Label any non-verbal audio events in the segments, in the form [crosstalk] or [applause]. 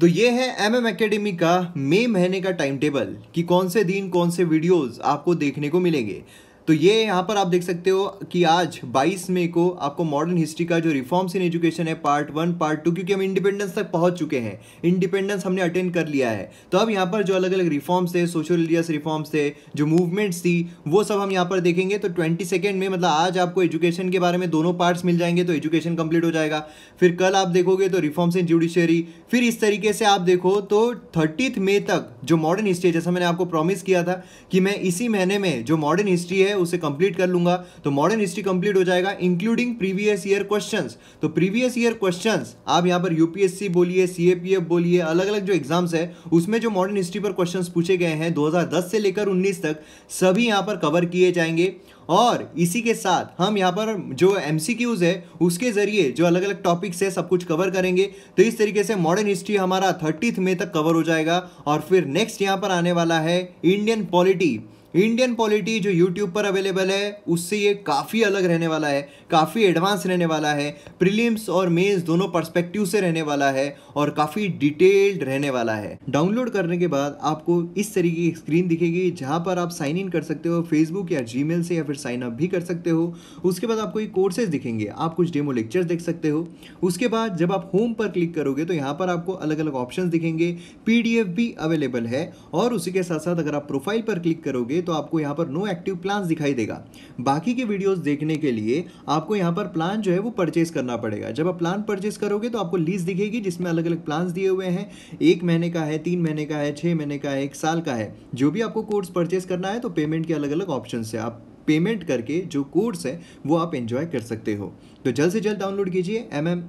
तो ये है एम एम अकेडमी का मई महीने का टाइम टेबल कि कौन से दिन कौन से वीडियोस आपको देखने को मिलेंगे तो ये यहाँ पर आप देख सकते हो कि आज 22 मई को आपको मॉडर्न हिस्ट्री का जो रिफॉर्म्स इन एजुकेशन है पार्ट वन पार्ट टू क्योंकि हम इंडिपेंडेंस तक पहुँच चुके हैं इंडिपेंडेंस हमने अटेंड कर लिया है तो अब यहाँ पर जो अलग अलग रिफॉर्म्स थे सोशल रिलीजियस रिफॉर्म्स थे जो मूवमेंट्स थी वो सब हम यहाँ पर देखेंगे तो ट्वेंटी सेकेंड में मतलब आज आपको एजुकेशन के बारे में दोनों पार्ट्स मिल जाएंगे तो एजुकेशन कंप्लीट हो जाएगा फिर कल आप देखोगे तो रिफॉर्म्स इन जुडिशियरी फिर इस तरीके से आप देखो तो थर्टीथ मे तक जो मॉडर्न हिस्ट्री जैसा मैंने आपको प्रॉमिस किया था कि मैं इसी महीने में जो मॉडर्न हिस्ट्री है उसे कंप्लीट कर लूंगा तो मॉडर्न हिस्ट्री कंप्लीट हो जाएगा इंक्लूडिंग प्रीवियस ईयर क्वेश्चन तो प्रीवियस ईयर क्वेश्चन आप यहाँ पर यूपीएससी बोलिए सीएपीएफ बोलिए अलग अलग जो एग्जाम्स है उसमें जो मॉडर्न हिस्ट्री पर क्वेश्चन पूछे गए हैं दो से लेकर उन्नीस तक सभी यहाँ पर कवर किए जाएंगे और इसी के साथ हम यहाँ पर जो एम है उसके ज़रिए जो अलग अलग टॉपिक्स है सब कुछ कवर करेंगे तो इस तरीके से मॉडर्न हिस्ट्री हमारा थर्टीथ मे तक कवर हो जाएगा और फिर नेक्स्ट यहाँ पर आने वाला है इंडियन पॉलिटी इंडियन पॉलिटी जो यूट्यूब पर अवेलेबल है उससे ये काफ़ी अलग रहने वाला है काफ़ी एडवांस रहने वाला है प्रीलिम्स और मेंस दोनों पर्सपेक्टिव से रहने वाला है और काफ़ी डिटेल्ड रहने वाला है डाउनलोड करने के बाद आपको इस तरीके की स्क्रीन दिखेगी जहाँ पर आप साइन इन कर सकते हो फेसबुक या जी से या फिर साइन अप भी कर सकते हो उसके बाद आपको ये कोर्सेज दिखेंगे आप कुछ डेमो लेक्चर्स देख सकते हो उसके बाद जब आप होम पर क्लिक करोगे तो यहाँ पर आपको अलग अलग ऑप्शन दिखेंगे पी भी अवेलेबल है और उसी के साथ साथ अगर आप प्रोफाइल पर क्लिक करोगे करेंगे तो आपको यहाँ पर नो एक्टिव प्लान दिखाई देगा बाकी के वीडियोज देखने के लिए आपको यहाँ पर प्लान जो है वो परचेज करना पड़ेगा जब आप प्लान परचेज करोगे तो आपको लीज दिखेगी जिसमें अलग अलग प्लान दिए हुए हैं एक महीने का है तीन महीने का है छः महीने का है एक साल का है जो भी आपको कोर्स परचेज करना है तो पेमेंट के अलग अलग ऑप्शन है आप पेमेंट करके जो कोर्स है वो आप एंजॉय कर सकते हो तो जल्द से जल्द डाउनलोड कीजिए एम एम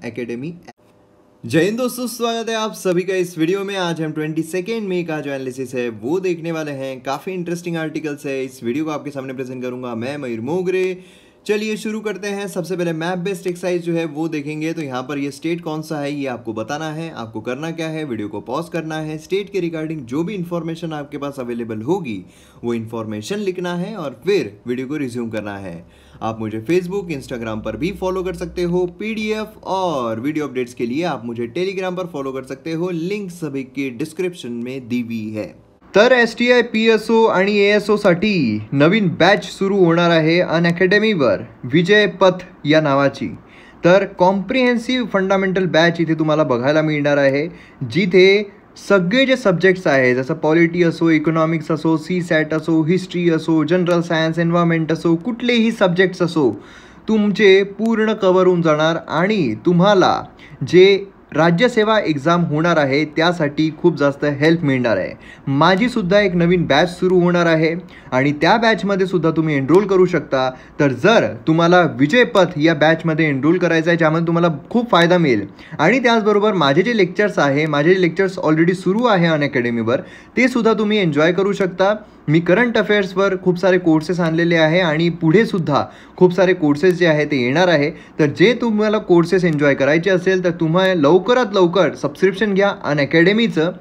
जय हिंद दोस्तों स्वागत है आप सभी का इस वीडियो में आज हम ट्वेंटी सेकेंड मे का जो एनालिसिस है वो देखने वाले हैं काफ़ी इंटरेस्टिंग आर्टिकल्स है इस वीडियो को आपके सामने प्रेजेंट करूंगा मैं मयूर मोगरे चलिए शुरू करते हैं सबसे पहले मैप बेस्ड एक्सरसाइज जो है वो देखेंगे तो यहाँ पर ये स्टेट कौन सा है ये आपको बताना है आपको करना क्या है वीडियो को पॉज करना है स्टेट के रिगार्डिंग जो भी इन्फॉर्मेशन आपके पास अवेलेबल होगी वो इन्फॉर्मेशन लिखना है और फिर वीडियो को रिज्यूम करना है आप मुझे फेसबुक इंस्टाग्राम पर भी फॉलो कर सकते हो पी और वीडियो अपडेट्स के लिए आप मुझे टेलीग्राम पर फॉलो कर सकते हो लिंक सभी के डिस्क्रिप्शन में दी हुई है तर S T I P S O आणि ए एस ओसाठी नवीन बॅच सुरू होणार आहे अन अकॅडमीवर विजय पथ या नावाची तर कॉम्प्रिहेन्सिव्ह फंडामेंटल बॅच इथे तुम्हाला बघायला मिळणार आहे जिथे सगळे जे सब्जेक्ट्स आहे जसं पॉलिटी असो इकॉनॉमिक्स असो सी सॅट असो हिस्ट्री असो जनरल सायन्स एन्व्हायरमेंट असो कुठलेही सब्जेक्ट्स असो तुमचे पूर्ण कवर होऊन जाणार आणि तुम्हाला जे राज्यसेवा एक्झाम होणार आहे त्यासाठी खूप जास्त हेल्प मिळणार आहे माझीसुद्धा एक नवीन बॅच सुरू होणार आहे आणि त्या बॅचमध्ये सुद्धा तुम्ही एनरोल करू शकता तर जर तुम्हाला विजयपथ या बॅचमध्ये एनरोल करायचं आहे ज्यामध्ये तुम्हाला खूप फायदा मिळेल आणि त्याचबरोबर माझे जे लेक्चर्स आहे माझे लेक्चर्स ऑलरेडी सुरू आहे अन अकॅडमीवर ते सुद्धा तुम्ही एन्जॉय करू शकता मी करंट अफेअर्सवर खूप सारे कोर्सेस आणलेले आहे आणि पुढे सुद्धा खूप सारे कोर्सेस जे आहे ते येणार आहे तर जे तुम्हाला कोर्सेस एन्जॉय करायचे असेल तर तुम्हाला लवकरात लवकर सबस्क्रिप्शन घ्या अन अकॅडमीचं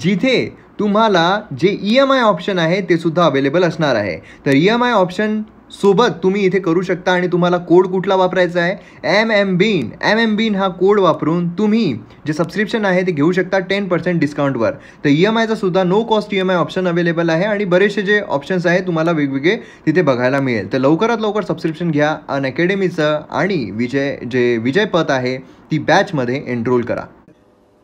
जिथे तुम्हाला जे ई एम आय ऑप्शन आहे ते सुद्धा अवेलेबल असणार आहे तर ई एम आय ऑप्शन सोबत तुम्ही इथे करू शकता आणि तुम्हाला कोड कुठला वापरायचा आहे M M bean M M bean हा कोड वापरून तुम्ही जे सबस्क्रिप्शन आहे ते घेऊ शकता टेन पर्सेंट डिस्काउंटवर तर ई e एम आयचा सुद्धा no cost E M I option available आहे आणि बरेचसे जे ऑप्शन्स आहे तुम्हाला वेगवेगळे तिथे बघायला मिळेल तर लवकरात लवकर सबस्क्रिप्शन घ्या अन अकॅडमीचं आणि विजय जे विजय पथ आहे ती बॅचमध्ये एनरोल करा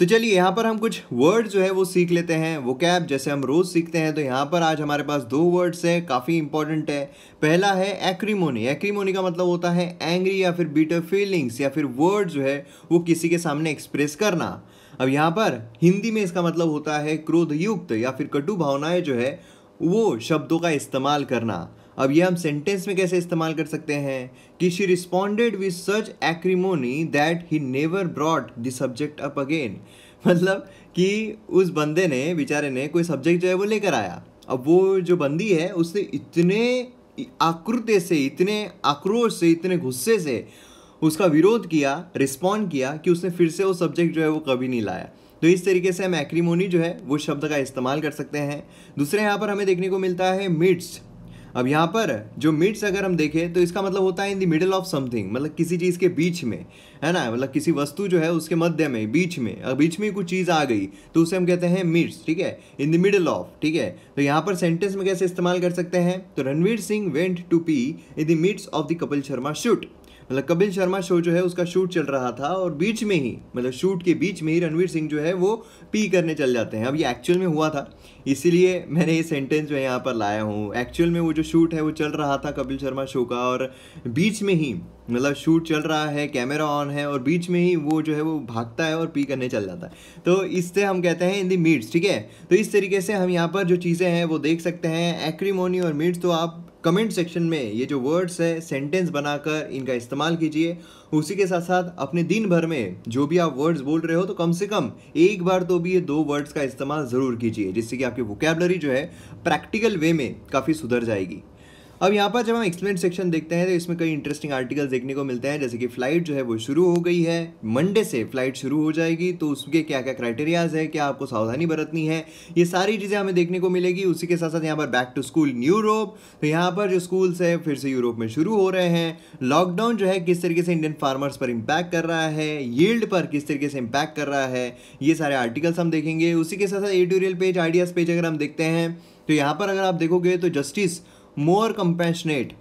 तो चलिए यहाँ पर हम कुछ वर्ड जो है वो सीख लेते हैं वो कैब जैसे हम रोज़ सीखते हैं तो यहाँ पर आज हमारे पास दो वर्ड्स हैं काफ़ी इंपॉर्टेंट है पहला है एक्रीमोनी एक्रीमोनी का मतलब होता है एंग्री या फिर बीटर फीलिंग्स या फिर वर्ड जो है वो किसी के सामने एक्सप्रेस करना अब यहाँ पर हिंदी में इसका मतलब होता है क्रोधयुक्त या फिर कटु भावनाएं जो है वो शब्दों का इस्तेमाल करना अब ये हम सेंटेंस में कैसे इस्तेमाल कर सकते हैं कि she responded with such acrimony that he never brought the subject up again मतलब कि उस बंदे ने बेचारे ने कोई सब्जेक्ट जो है वो लेकर आया अब वो जो बंदी है उसने इतने आकृत्य से इतने आक्रोश से इतने गुस्से से उसका विरोध किया रिस्पॉन्ड किया कि उसने फिर से वो सब्जेक्ट जो है वो कभी नहीं लाया तो इस तरीके से हम एक्रीमोनी जो है वो शब्द का इस्तेमाल कर सकते हैं दूसरे यहाँ पर हमें देखने को मिलता है मिट्स अब यहाँ पर जो मिड्स अगर हम देखें तो इसका मतलब होता है in the middle of something मतलब किसी चीज़ के बीच में है ना मतलब किसी वस्तु जो है उसके मध्य में बीच में अगर बीच में कुछ चीज़ आ गई तो उसे हम कहते हैं मिड्स ठीक है इन द मिडल ऑफ ठीक है तो यहाँ पर सेंटेंस में कैसे इस्तेमाल कर सकते हैं तो Ranveer Singh went to pee in the midst of the Kapil Sharma shoot मतलब कपिल शर्मा शो जो है उसका शूट चल रहा था और बीच में ही मतलब शूट के बीच में ही रणवीर सिंह जो है वो पी करने चल जाते हैं अब ये एक्चुअल में हुआ था इसीलिए मैंने ये सेंटेंस जो है यहाँ पर लाया हूँ एक्चुअल में वो जो शूट है वो चल रहा था कपिल शर्मा शो का और बीच में ही मतलब शूट चल रहा है कैमरा ऑन है और बीच में ही वो जो है वो भागता है और पी करने चल जाता है तो इससे हम कहते हैं इन दी मीट्स ठीक है तो इस तरीके से हम यहाँ पर जो चीज़ें हैं वो देख सकते हैं एक्रीमोनी और मीट्स तो आप कमेंट सेक्शन में ये जो वर्ड्स है सेंटेंस बनाकर इनका इस्तेमाल कीजिए उसी के साथ साथ अपने दिन भर में जो भी आप वर्ड्स बोल रहे हो तो कम से कम एक बार तो भी ये दो वर्ड्स का इस्तेमाल ज़रूर कीजिए जिससे कि आपकी वोकेबलरी जो है प्रैक्टिकल वे में काफ़ी सुधर जाएगी अब यहाँ पर जब हम एक्सप्लेन सेक्शन देखते हैं तो इसमें कई इंटरेस्टिंग आर्टिकल देखने को मिलते हैं जैसे कि फ्लाइट जो है वो शुरू हो गई है मंडे से फ्लाइट शुरू हो जाएगी तो उसके क्या क्या क्राइटेरियाज है क्या आपको सावधानी बरतनी है ये सारी चीज़ें हमें देखने को मिलेगी उसी के साथ साथ यहाँ पर बैक टू स्कूल यूरोप तो यहाँ पर जो स्कूल्स है फिर से यूरोप में शुरू हो रहे हैं लॉकडाउन जो है किस तरीके से इंडियन फार्मर्स पर इम्पैक्ट कर रहा है यील्ड पर किस तरीके से इम्पैक्ट कर रहा है ये सारे आर्टिकल्स हम देखेंगे उसी के साथ साथ एडिटोरियल पेज आइडियाज़ पेज अगर हम देखते हैं तो यहाँ पर अगर आप देखोगे तो जस्टिस मोर कंपेशनेट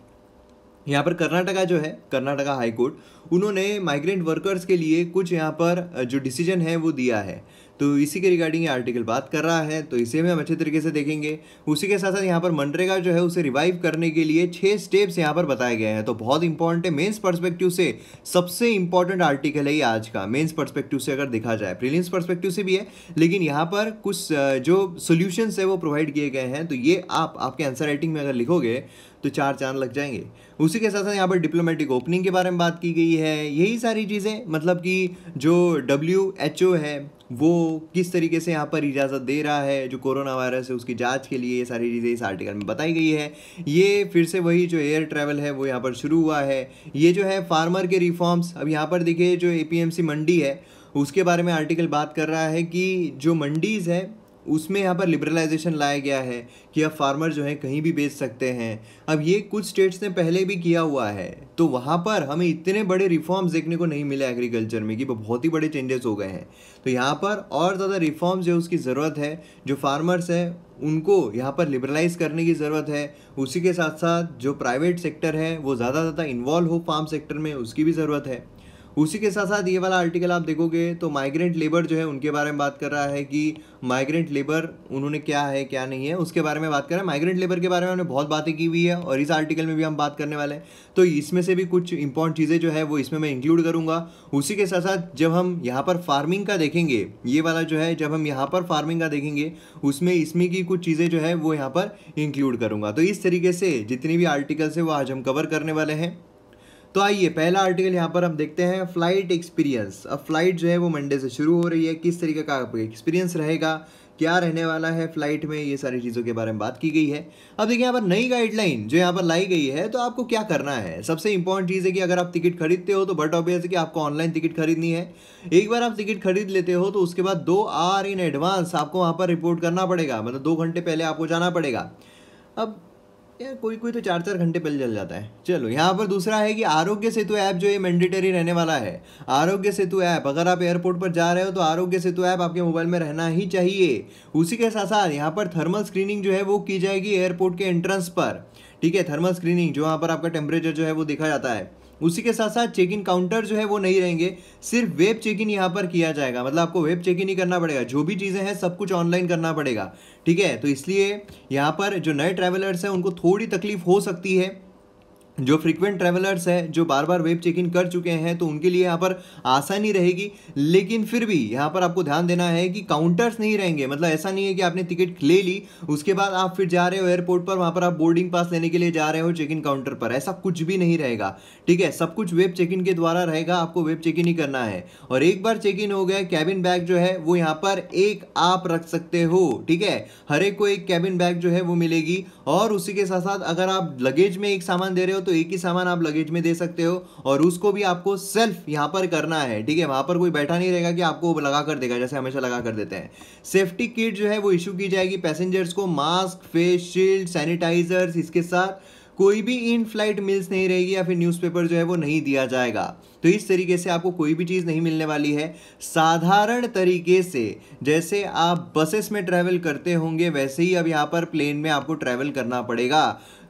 यहाँ पर कर्नाटका जो है कर्नाटका हाई कोर्ट उन्होंने माइग्रेंट वर्कर्स के लिए कुछ यहाँ पर जो डिसीजन है वो दिया है तो इसी के रिगार्डिंग ये आर्टिकल बात कर रहा है तो इसे भी हम अच्छे तरीके से देखेंगे उसी के साथ साथ यहाँ पर मनरेगा जो है उसे रिवाइव करने के लिए छः स्टेप्स यहाँ पर बताए गए हैं तो बहुत इंपॉर्टेंट है मेन्स परस्पेक्टिव से सबसे इंपॉर्टेंट आर्टिकल है ये आज का मेन्स परस्पेक्टिव से अगर देखा जाए प्रिलियंस परस्पेक्टिव से भी है लेकिन यहाँ पर कुछ जो सोल्यूशंस है वो प्रोवाइड किए गए हैं तो ये आप आपके आंसर राइटिंग में अगर लिखोगे तो चार चांद लग जाएंगे उसी के साथ साथ यहाँ पर डिप्लोमेटिक ओपनिंग के बारे में बात की गई है यही सारी चीज़ें मतलब कि जो डब्ल्यू एच ओ है वो किस तरीके से यहाँ पर इजाज़त दे रहा है जो कोरोना वायरस है उसकी जांच के लिए ये सारी चीज़ें इस आर्टिकल में बताई गई है ये फिर से वही जो एयर ट्रैवल है वो यहाँ पर शुरू हुआ है ये जो है फार्मर के रिफॉर्म्स अब यहाँ पर देखिए जो ए मंडी है उसके बारे में आर्टिकल बात कर रहा है कि जो मंडीज़ है उसमें यहाँ पर लिबरलाइजेशन लाया गया है कि अब फार्मर जो है कहीं भी बेच सकते हैं अब ये कुछ स्टेट्स ने पहले भी किया हुआ है तो वहाँ पर हमें इतने बड़े रिफॉर्म्स देखने को नहीं मिले एग्रीकल्चर में कि बहुत ही बड़े चेंजेस हो गए हैं तो यहाँ पर और ज़्यादा रिफॉर्म्स जो उसकी ज़रूरत है जो फार्मर्स हैं उनको यहाँ पर लिबरलाइज करने की ज़रूरत है उसी के साथ साथ जो प्राइवेट सेक्टर है वो ज़्यादा ज़्यादा इन्वॉल्व हो फार्म सेक्टर में उसकी भी ज़रूरत है उसी के साथ साथ ये वाला आर्टिकल आप देखोगे तो माइग्रेंट लेबर जो है उनके बारे में बात कर रहा है कि माइग्रेंट लेबर उन्होंने क्या है क्या नहीं है उसके बारे में बात कर रहा है माइग्रेंट लेबर के बारे में हमने बहुत बातें की हुई है और इस आर्टिकल में भी हम बात करने वाले हैं तो इसमें से भी कुछ इंपॉर्टेंट चीज़ें जो है वो इसमें मैं इंक्लूड करूँगा उसी के साथ साथ जब हम यहाँ पर फार्मिंग का देखेंगे ये वाला जो है जब हम यहाँ पर फार्मिंग का देखेंगे उसमें इसमें की कुछ चीज़ें जो है वो यहाँ पर इंक्लूड करूँगा तो इस तरीके से जितनी भी आर्टिकल्स है वो आज हम कवर करने वाले हैं तो आइए पहला आर्टिकल यहाँ पर हम देखते हैं फ़्लाइट एक्सपीरियंस अब फ़्लाइट जो है वो मंडे से शुरू हो रही है किस तरीके का आपका एक्सपीरियंस रहेगा क्या रहने वाला है फ़्लाइट में ये सारी चीज़ों के बारे में बात की गई है अब देखिए यहाँ पर नई गाइडलाइन जो यहाँ पर लाई गई है तो आपको क्या करना है सबसे इंपॉर्टेंट चीज़ है कि अगर आप टिकट खरीदते हो तो बट है कि आपको ऑनलाइन टिकट खरीदनी है एक बार आप टिकट खरीद लेते हो तो उसके बाद दो आर इन एडवांस आपको वहाँ पर रिपोर्ट करना पड़ेगा मतलब दो घंटे पहले आपको जाना पड़ेगा अब यार कोई कोई तो चार चार घंटे पहले चल जाता है चलो यहाँ पर दूसरा है कि आरोग्य सेतु ऐप जो ये मैंडेटरी रहने वाला है आरोग्य सेतु ऐप अगर आप एयरपोर्ट पर जा रहे हो तो आरोग्य सेतु ऐप आपके मोबाइल में रहना ही चाहिए उसी के साथ साथ यहाँ पर थर्मल स्क्रीनिंग जो है वो की जाएगी एयरपोर्ट के एंट्रेंस पर ठीक है थर्मल स्क्रीनिंग जो यहाँ पर आपका टेम्परेचर जो है वो देखा जाता है उसी के साथ साथ चेक इन काउंटर जो है वो नहीं रहेंगे सिर्फ वेब चेक इन यहाँ पर किया जाएगा मतलब आपको वेब चेक इन ही करना पड़ेगा जो भी चीज़ें हैं सब कुछ ऑनलाइन करना पड़ेगा ठीक है तो इसलिए यहाँ पर जो नए ट्रैवलर्स हैं उनको थोड़ी तकलीफ हो सकती है जो फ्रीक्वेंट ट्रैवलर्स हैं जो बार बार वेब चेक इन कर चुके हैं तो उनके लिए यहाँ पर आसानी रहेगी लेकिन फिर भी यहाँ पर आपको ध्यान देना है कि काउंटर्स नहीं रहेंगे मतलब ऐसा नहीं है कि आपने टिकट ले ली उसके बाद आप फिर जा रहे हो एयरपोर्ट पर वहाँ पर आप बोर्डिंग पास लेने के लिए जा रहे हो चेक इन काउंटर पर ऐसा कुछ भी नहीं रहेगा ठीक है सब कुछ वेब चेक इन के द्वारा रहेगा आपको वेब चेक इन ही करना है और एक बार चेक इन हो गया कैबिन बैग जो है वो यहाँ पर एक आप रख सकते हो ठीक है हर एक को एक कैबिन बैग जो है वो मिलेगी और उसी के साथ साथ अगर आप लगेज में एक सामान दे रहे हो तो तो एक ही सामान आप लगेज में दे सकते हो और उसको भी आपको सेल्फ यहाँ पर करना है ठीक है वहाँ पर कोई बैठा नहीं रहेगा कि आपको लगा कर देगा जैसे हमेशा लगा कर देते हैं सेफ्टी किट जो है वो इशू की जाएगी पैसेंजर्स को मास्क फेस शील्ड सैनिटाइजर्स इसके साथ कोई भी इन फ्लाइट मिल्स नहीं रहेगी या फिर न्यूज़पेपर जो है वो नहीं दिया जाएगा तो इस तरीके से आपको कोई भी चीज़ नहीं मिलने वाली है साधारण तरीके से जैसे आप बसेस में ट्रैवल करते होंगे वैसे ही अब यहाँ पर प्लेन में आपको ट्रैवल करना पड़ेगा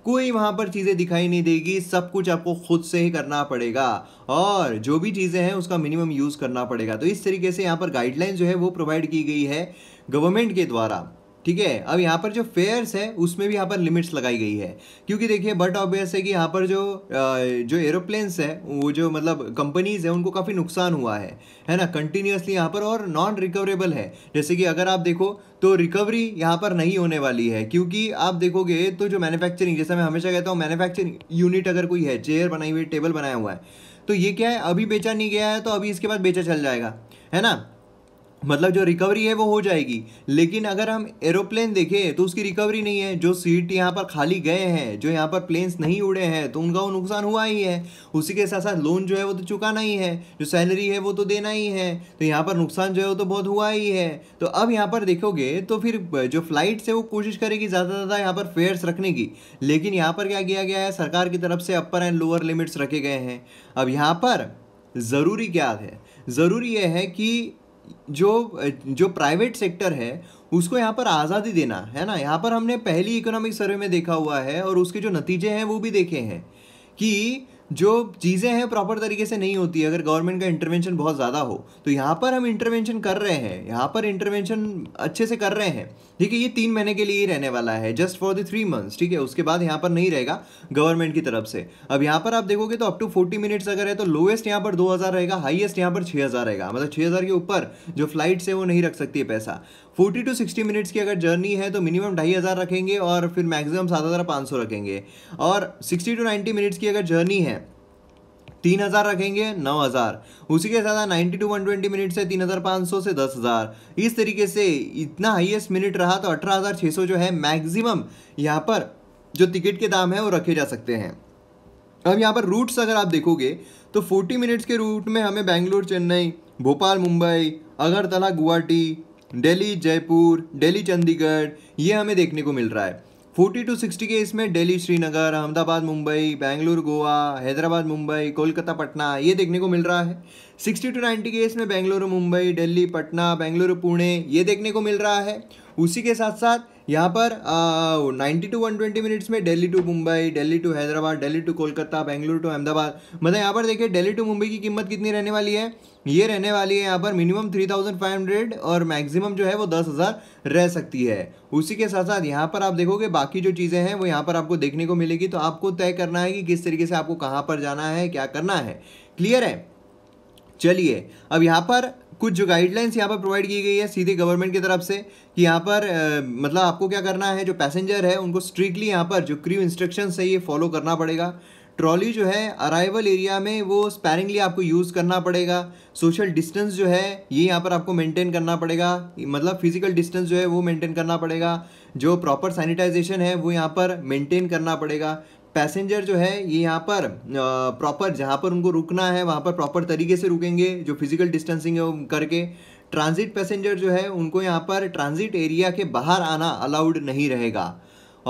कोई वहां पर चीज़ें दिखाई नहीं देगी सब कुछ आपको खुद से ही करना पड़ेगा और जो भी चीज़ें हैं उसका मिनिमम यूज़ करना पड़ेगा तो इस तरीके से यहाँ पर गाइडलाइन जो है वो प्रोवाइड की गई है गवर्नमेंट के द्वारा ठीक है अब यहाँ पर जो फेयर्स है उसमें भी यहाँ पर लिमिट्स लगाई गई है क्योंकि देखिए बट ऑब्वियस है कि यहाँ पर जो जो एरोप्लेन्स है वो जो मतलब कंपनीज़ है उनको काफ़ी नुकसान हुआ है है ना कंटिन्यूसली यहाँ पर और नॉन रिकवरेबल है जैसे कि अगर आप देखो तो रिकवरी यहाँ पर नहीं होने वाली है क्योंकि आप देखोगे तो जो मैन्युफैक्चरिंग जैसा मैं हमेशा कहता हूँ मैन्युफैक्चरिंग यूनिट अगर कोई है चेयर बनाई हुई टेबल बनाया हुआ है तो ये क्या है अभी बेचा नहीं गया है तो अभी इसके बाद बेचा चल जाएगा है ना मतलब जो रिकवरी है वो हो जाएगी लेकिन अगर हम एरोप्लेन देखें तो उसकी रिकवरी नहीं है जो सीट यहाँ पर खाली गए हैं जो यहाँ पर प्लेन्स नहीं उड़े हैं तो उनका वो नुकसान हुआ ही है उसी के साथ साथ लोन जो है वो तो चुकाना ही है जो सैलरी है वो तो देना ही है तो यहाँ पर नुकसान जो है वो तो बहुत हुआ ही है तो अब यहाँ पर देखोगे तो फिर जो फ्लाइट्स है वो कोशिश करेगी ज़्यादा से ज़्यादा यहाँ पर फेयर्स रखने की लेकिन यहाँ पर क्या किया गया है सरकार की तरफ से अपर एंड लोअर लिमिट्स रखे गए हैं अब यहाँ पर ज़रूरी क्या है ज़रूरी यह है कि जो जो प्राइवेट सेक्टर है उसको यहाँ पर आज़ादी देना है ना यहाँ पर हमने पहली इकोनॉमिक सर्वे में देखा हुआ है और उसके जो नतीजे हैं वो भी देखे हैं कि जो चीज़ें हैं प्रॉपर तरीके से नहीं होती अगर गवर्नमेंट का इंटरवेंशन बहुत ज़्यादा हो तो यहाँ पर हम इंटरवेंशन कर रहे हैं यहाँ पर इंटरवेंशन अच्छे से कर रहे हैं ठीक है ये तीन महीने के लिए ही रहने वाला है just for the three months ठीक है उसके बाद यहाँ पर नहीं रहेगा गवर्नमेंट की तरफ से अब यहाँ पर आप देखोगे तो अप टू फोर्टी मिनट्स अगर है तो लोएस्ट यहाँ पर दो हज़ार रहेगा हाईएस्ट यहाँ पर छः हज़ार रहेगा मतलब छः हज़ार के ऊपर जो फ्लाइट्स है वो नहीं रख सकती है पैसा फोर्टी टू सिक्सटी मिनट्स की अगर जर्नी है तो मिनिमम ढाई हज़ार रखेंगे और फिर मैक्सिमम सात हज़ार पाँच सौ रखेंगे और सिक्सटी टू नाइन्टी मिनट्स की अगर जर्नी है तीन हज़ार रखेंगे नौ हज़ार उसी के साथ ninety two one twenty minute से तीन हज़ार पाँच सौ से दस हज़ार इस तरीके से इतना हाईएस्ट मिनट रहा तो अठारह हज़ार छः सौ जो है मैक्सिमम यहाँ पर जो टिकट के दाम है वो रखे जा सकते हैं अब यहाँ पर रूट्स अगर आप देखोगे तो फोर्टी मिनट्स के रूट में हमें बेंगलोर चेन्नई भोपाल मुंबई अगरतला गुवाहाटी दिल्ली जयपुर दिल्ली चंडीगढ़ ये हमें देखने को मिल रहा है फोर्टी टू सिक्सटी के इसमें दिल्ली श्रीनगर अहमदाबाद मुंबई बेंगलुरु गोवा हैदराबाद मुंबई कोलकाता पटना ये देखने को मिल रहा है सिक्सटी टू नाइन्टी के इसमें बेंगलुरु मुंबई दिल्ली पटना बेंगलुरु पुणे ये देखने को मिल रहा है उसी के साथ साथ यहाँ पर ninety two one twenty minutes में Delhi to Mumbai Delhi to Hyderabad Delhi to Kolkata Bengaluru to Ahmedabad मतलब यहाँ पर देखिए दिल्ली टू मुंबई की कीमत कितनी रहने वाली है ये रहने वाली है यहाँ पर minimum three thousand five hundred और मैक्सिमम जो है वो दस हज़ार रह सकती है उसी के साथ साथ यहाँ पर आप देखोगे बाकी जो चीज़ें हैं वो यहाँ पर आपको देखने को मिलेगी तो आपको तय करना है कि किस तरीके से आपको कहाँ पर जाना है क्या करना है क्लियर है चलिए अब यहाँ पर कुछ जो गाइडलाइंस यहाँ पर प्रोवाइड की गई है सीधे गवर्नमेंट की तरफ से कि यहाँ पर आ, मतलब आपको क्या करना है जो पैसेंजर है उनको स्ट्रिक्टली यहाँ पर जो क्रीव इंस्ट्रक्शंस है ये फॉलो करना पड़ेगा ट्रॉली जो है अराइवल एरिया में वो स्पैरिंगली आपको यूज़ करना पड़ेगा सोशल डिस्टेंस जो है ये यहाँ पर आपको मेंटेन करना पड़ेगा मतलब फिजिकल डिस्टेंस जो है वो मेंटेन करना पड़ेगा जो प्रॉपर सैनिटाइजेशन है वो यहाँ पर मेंटेन करना पड़ेगा पैसेंजर जो है ये यहाँ पर प्रॉपर जहाँ पर उनको रुकना है वहाँ पर प्रॉपर तरीके से रुकेंगे जो फिज़िकल डिस्टेंसिंग है वो करके ट्रांजिट पैसेंजर जो है उनको यहाँ पर ट्रांजिट एरिया के बाहर आना अलाउड नहीं रहेगा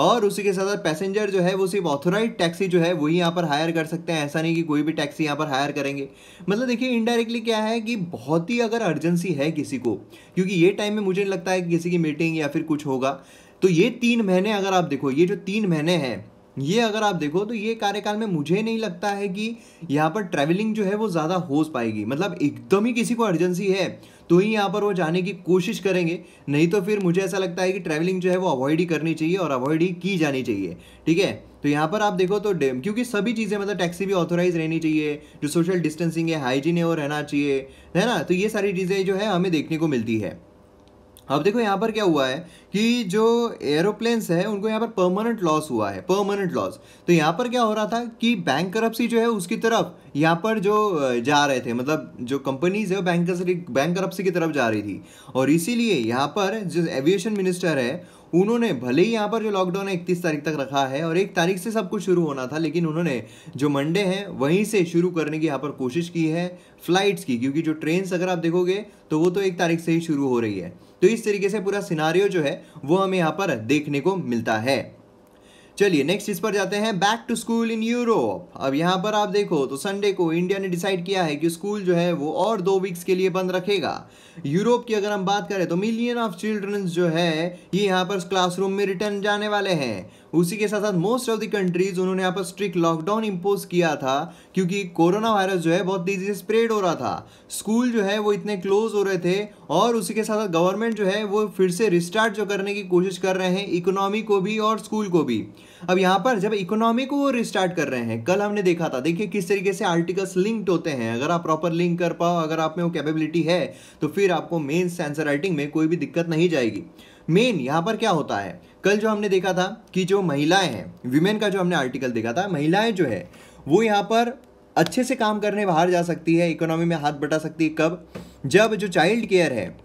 और उसी के साथ साथ पैसेंजर जो है वो सिर्फ ऑथोराइज टैक्सी जो है वही यहाँ पर हायर कर सकते हैं ऐसा नहीं कि कोई भी टैक्सी यहाँ पर हायर करेंगे मतलब देखिए इनडायरेक्टली क्या है कि बहुत ही अगर अर्जेंसी है किसी को क्योंकि ये टाइम में मुझे लगता है कि किसी की मीटिंग या फिर कुछ होगा तो ये तीन महीने अगर आप देखो ये जो तीन महीने हैं ये अगर आप देखो तो ये कार्यकाल में मुझे नहीं लगता है कि यहाँ पर ट्रैवलिंग जो है वो ज़्यादा हो पाएगी मतलब एकदम ही किसी को अर्जेंसी है तो ही यहाँ पर वो जाने की कोशिश करेंगे नहीं तो फिर मुझे ऐसा लगता है कि ट्रैवलिंग जो है वो अवॉइड ही करनी चाहिए और अवॉइड ही की जानी चाहिए ठीक है तो यहाँ पर आप देखो तो डेम क्योंकि सभी चीज़ें मतलब टैक्सी भी ऑथोराइज रहनी चाहिए जो सोशल डिस्टेंसिंग है हाइजीन है वो रहना चाहिए है ना तो ये सारी चीज़ें जो है हमें देखने को मिलती है अब देखो यहाँ पर क्या हुआ है कि जो एरोप्लेन्स है उनको यहाँ पर परमानेंट लॉस हुआ है परमानेंट लॉस तो यहाँ पर क्या हो रहा था कि बैंक करप्सी जो है उसकी तरफ यहाँ पर जो जा रहे थे मतलब जो कंपनीज है वो बैंक बैंक करप्सी की तरफ जा रही थी और इसीलिए यहाँ पर जो एविएशन मिनिस्टर है उन्होंने भले ही यहाँ पर जो लॉकडाउन है इकतीस तारीख तक रखा है और एक तारीख से सब कुछ शुरू होना था लेकिन उन्होंने जो मंडे हैं वहीं से शुरू करने की यहाँ पर कोशिश की है फ्लाइट्स की क्योंकि जो ट्रेन अगर आप देखोगे तो वो तो एक तारीख से ही शुरू हो रही है तो इस तरीके से पूरा सिनारियो जो है वो हमें यहाँ पर देखने को मिलता है चलिए नेक्स्ट इस पर जाते हैं back to school in Europe अब यहाँ पर आप देखो तो संडे को इंडिया ने डिसाइड किया है कि स्कूल जो है वो और दो वीक्स के लिए बंद रखेगा यूरोप की अगर हम बात करें तो मिलियन ऑफ चिल्ड्रंस जो है ये यहाँ पर क्लासरूम में रिटर्न जाने वाले हैं उसी के साथ साथ मोस्ट ऑफ द कंट्रीज उन्होंने यहाँ पर स्ट्रिक्ट लॉकडाउन इम्पोज किया था क्योंकि कोरोना वायरस जो है बहुत तेज़ी से स्प्रेड हो रहा था स्कूल जो है वो इतने क्लोज हो रहे थे और उसी के साथ साथ गवर्नमेंट जो है वो फिर से रिस्टार्ट जो करने की कोशिश कर रहे हैं इकोनॉमी को भी और स्कूल को भी अब यहाँ पर जब इकोनॉमी को वो रिस्टार्ट कर रहे हैं कल हमने देखा था देखिए किस तरीके से आर्टिकल्स लिंक्ड होते हैं अगर आप प्रॉपर लिंक कर पाओ अगर आप में वो कैपेबिलिटी है तो फिर आपको मेन्स आंसर राइटिंग में कोई भी दिक्कत नहीं जाएगी मेन यहाँ पर क्या होता है कल जो हमने देखा था कि जो महिलाएं हैं वीमेन का जो हमने आर्टिकल देखा था महिलाएं जो है वो यहाँ पर अच्छे से काम करने बाहर जा सकती है इकोनॉमी में हाथ बटा सकती है कब जब जो चाइल्ड केयर है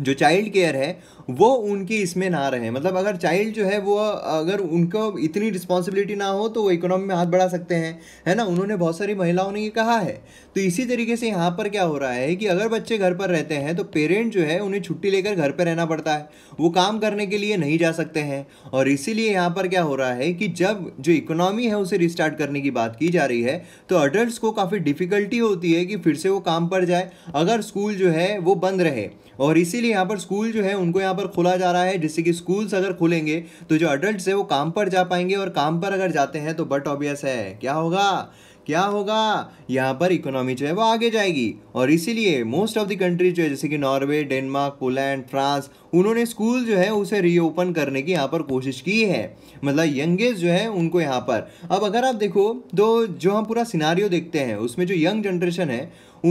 जो चाइल्ड केयर है वो उनकी इसमें ना रहे मतलब अगर चाइल्ड जो है वो अगर उनको इतनी रिस्पॉन्सिबिलिटी ना हो तो वो इकोनॉमी में हाथ बढ़ा सकते हैं है ना उन्होंने बहुत सारी महिलाओं ने ये कहा है तो इसी तरीके से यहाँ पर क्या हो रहा है कि अगर बच्चे घर पर रहते हैं तो पेरेंट जो है उन्हें छुट्टी लेकर घर पर रहना पड़ता है वो काम करने के लिए नहीं जा सकते हैं और इसीलिए यहाँ पर क्या हो रहा है कि जब जो इकोनॉमी है उसे रिस्टार्ट करने की बात की जा रही है तो अडल्ट को काफ़ी डिफ़िकल्टी होती है कि फिर से वो काम पर जाए अगर स्कूल जो है वो बंद रहे और इसीलिए यहाँ पर स्कूल जो है उनको यहाँ पर खोला जा रहा है जिससे कि स्कूल्स अगर खुलेंगे तो जो अडल्ट है वो काम पर जा पाएंगे और काम पर अगर जाते हैं तो बट ऑबियस है क्या होगा क्या होगा यहाँ पर इकोनॉमी जो है वो आगे जाएगी और इसीलिए मोस्ट ऑफ द कंट्रीज जो है जैसे कि नॉर्वे डेनमार्क पोलैंड फ्रांस उन्होंने स्कूल जो है उसे रीओपन करने की यहाँ पर कोशिश की है मतलब यंगेस्ट जो है उनको यहाँ पर अब अगर आप देखो तो जो हम पूरा सिनारियो देखते हैं उसमें जो यंग जनरेशन है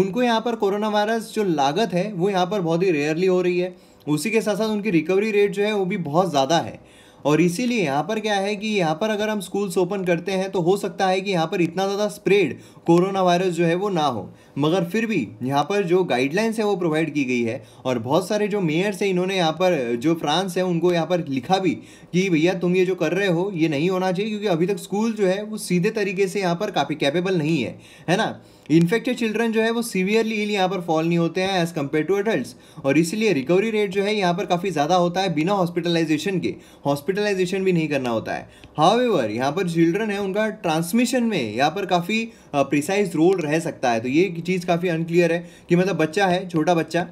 उनको यहाँ पर कोरोना वायरस जो लागत है वो यहाँ पर बहुत ही रेयरली हो रही है उसी के साथ साथ उनकी रिकवरी रेट जो है वो भी बहुत ज़्यादा है और इसीलिए यहाँ पर क्या है कि यहाँ पर अगर हम स्कूल्स ओपन करते हैं तो हो सकता है कि यहाँ पर इतना ज़्यादा स्प्रेड कोरोना वायरस जो है वो ना हो मगर फिर भी यहाँ पर जो गाइडलाइंस है वो प्रोवाइड की गई है और बहुत सारे जो मेयर्स हैं इन्होंने यहाँ पर जो फ्रांस है उनको यहाँ पर लिखा भी कि भैया तुम ये जो कर रहे हो ये नहीं होना चाहिए क्योंकि अभी तक स्कूल जो है वो सीधे तरीके से यहाँ पर काफ़ी कैपेबल नहीं है है ना इन्फेक्टेड चिल्ड्रन जो है वो सीवियरली इल यहाँ पर फॉल नहीं होते हैं एज कम्पेयर टू एडल्ट और इसलिए रिकवरी रेट जो है यहाँ पर काफ़ी ज़्यादा होता है बिना हॉस्पिटलाइजेशन के हॉस्पिटलाइजेशन भी नहीं करना होता है एवर यहाँ पर चिल्ड्रन है उनका ट्रांसमिशन में यहाँ पर काफ़ी प्रिसाइज रोल रह सकता है तो ये चीज़ काफ़ी अनक्लियर है कि मतलब बच्चा है छोटा बच्चा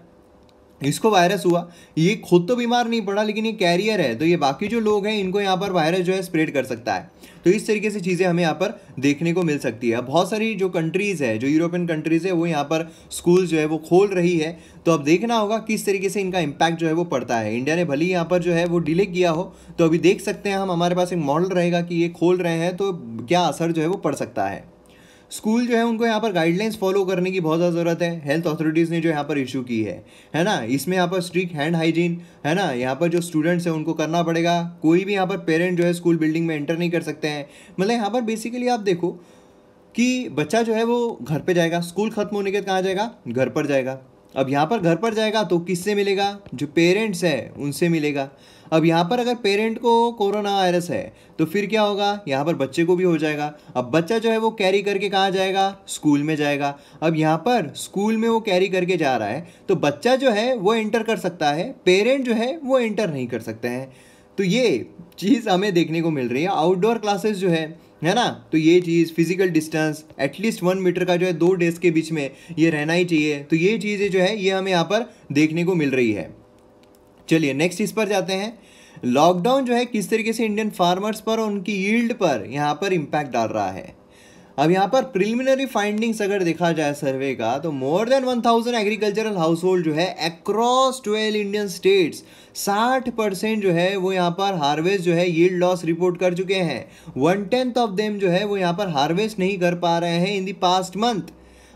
इसको वायरस हुआ ये खुद तो बीमार नहीं पड़ा लेकिन ये कैरियर है तो ये बाकी जो लोग हैं इनको यहाँ पर वायरस जो है स्प्रेड कर सकता है तो इस तरीके से चीज़ें हमें यहाँ पर देखने को मिल सकती है बहुत सारी जो कंट्रीज़ है जो यूरोपियन कंट्रीज़ है वो यहाँ पर स्कूल जो है वो खोल रही है तो अब देखना होगा किस तरीके से इनका इम्पैक्ट जो है वो पड़ता है इंडिया ने भले ही यहाँ पर जो है वो डिले किया हो तो अभी देख सकते हैं हम हमारे पास एक मॉडल रहेगा कि ये खोल रहे हैं तो क्या असर जो है वो पड़ सकता है स्कूल जो है उनको यहाँ पर गाइडलाइंस फॉलो करने की बहुत ज़्यादा ज़रूरत है हेल्थ अथॉरिटीज़ ने जो यहाँ पर इशू की है है ना इसमें यहाँ पर स्ट्रिक्ट हैंड हाइजीन है ना यहाँ पर जो स्टूडेंट्स हैं उनको करना पड़ेगा कोई भी यहाँ पर पेरेंट जो है स्कूल बिल्डिंग में एंटर नहीं कर सकते हैं मतलब यहाँ पर बेसिकली आप देखो कि बच्चा जो है वो घर पर जाएगा स्कूल ख़त्म होने के बाद कहाँ जाएगा घर पर जाएगा अब यहाँ पर घर पर जाएगा तो किससे मिलेगा जो पेरेंट्स है उनसे मिलेगा अब यहाँ पर अगर पेरेंट को कोरोना वायरस है तो फिर क्या होगा यहाँ पर बच्चे को भी हो जाएगा अब बच्चा जो है वो कैरी करके कहाँ जाएगा स्कूल में जाएगा अब यहाँ पर स्कूल में वो कैरी करके जा रहा है तो बच्चा जो है वो एंटर कर सकता है पेरेंट जो है वो एंटर नहीं कर सकते हैं तो ये चीज़ हमें देखने को मिल रही है आउटडोर क्लासेस जो है है ना तो ये चीज़ physical distance at least one metre का जो है दो डेस्क के बीच में ये रहना ही चाहिए तो ये चीज़ें जो है ये हमें यहाँ पर देखने को मिल रही है चलिए नेक्स्ट इस पर जाते हैं लॉकडाउन जो है किस तरीके से इंडियन फार्मर्स पर और उनकी यील्ड पर यहाँ पर इम्पैक्ट डाल रहा है अब यहाँ पर प्रिलिमिनरी फाइंडिंग्स अगर देखा जाए सर्वे का तो more than 1000 agricultural household जो है अक्रॉस 12 इंडियन स्टेट्स साठ परसेंट जो है वो यहाँ पर हार्वेस्ट जो है यील्ड लॉस रिपोर्ट कर चुके हैं वन टेंथ ऑफ देम जो है वो यहाँ पर हार्वेस्ट नहीं कर पा रहे हैं इन दी पास्ट मंथ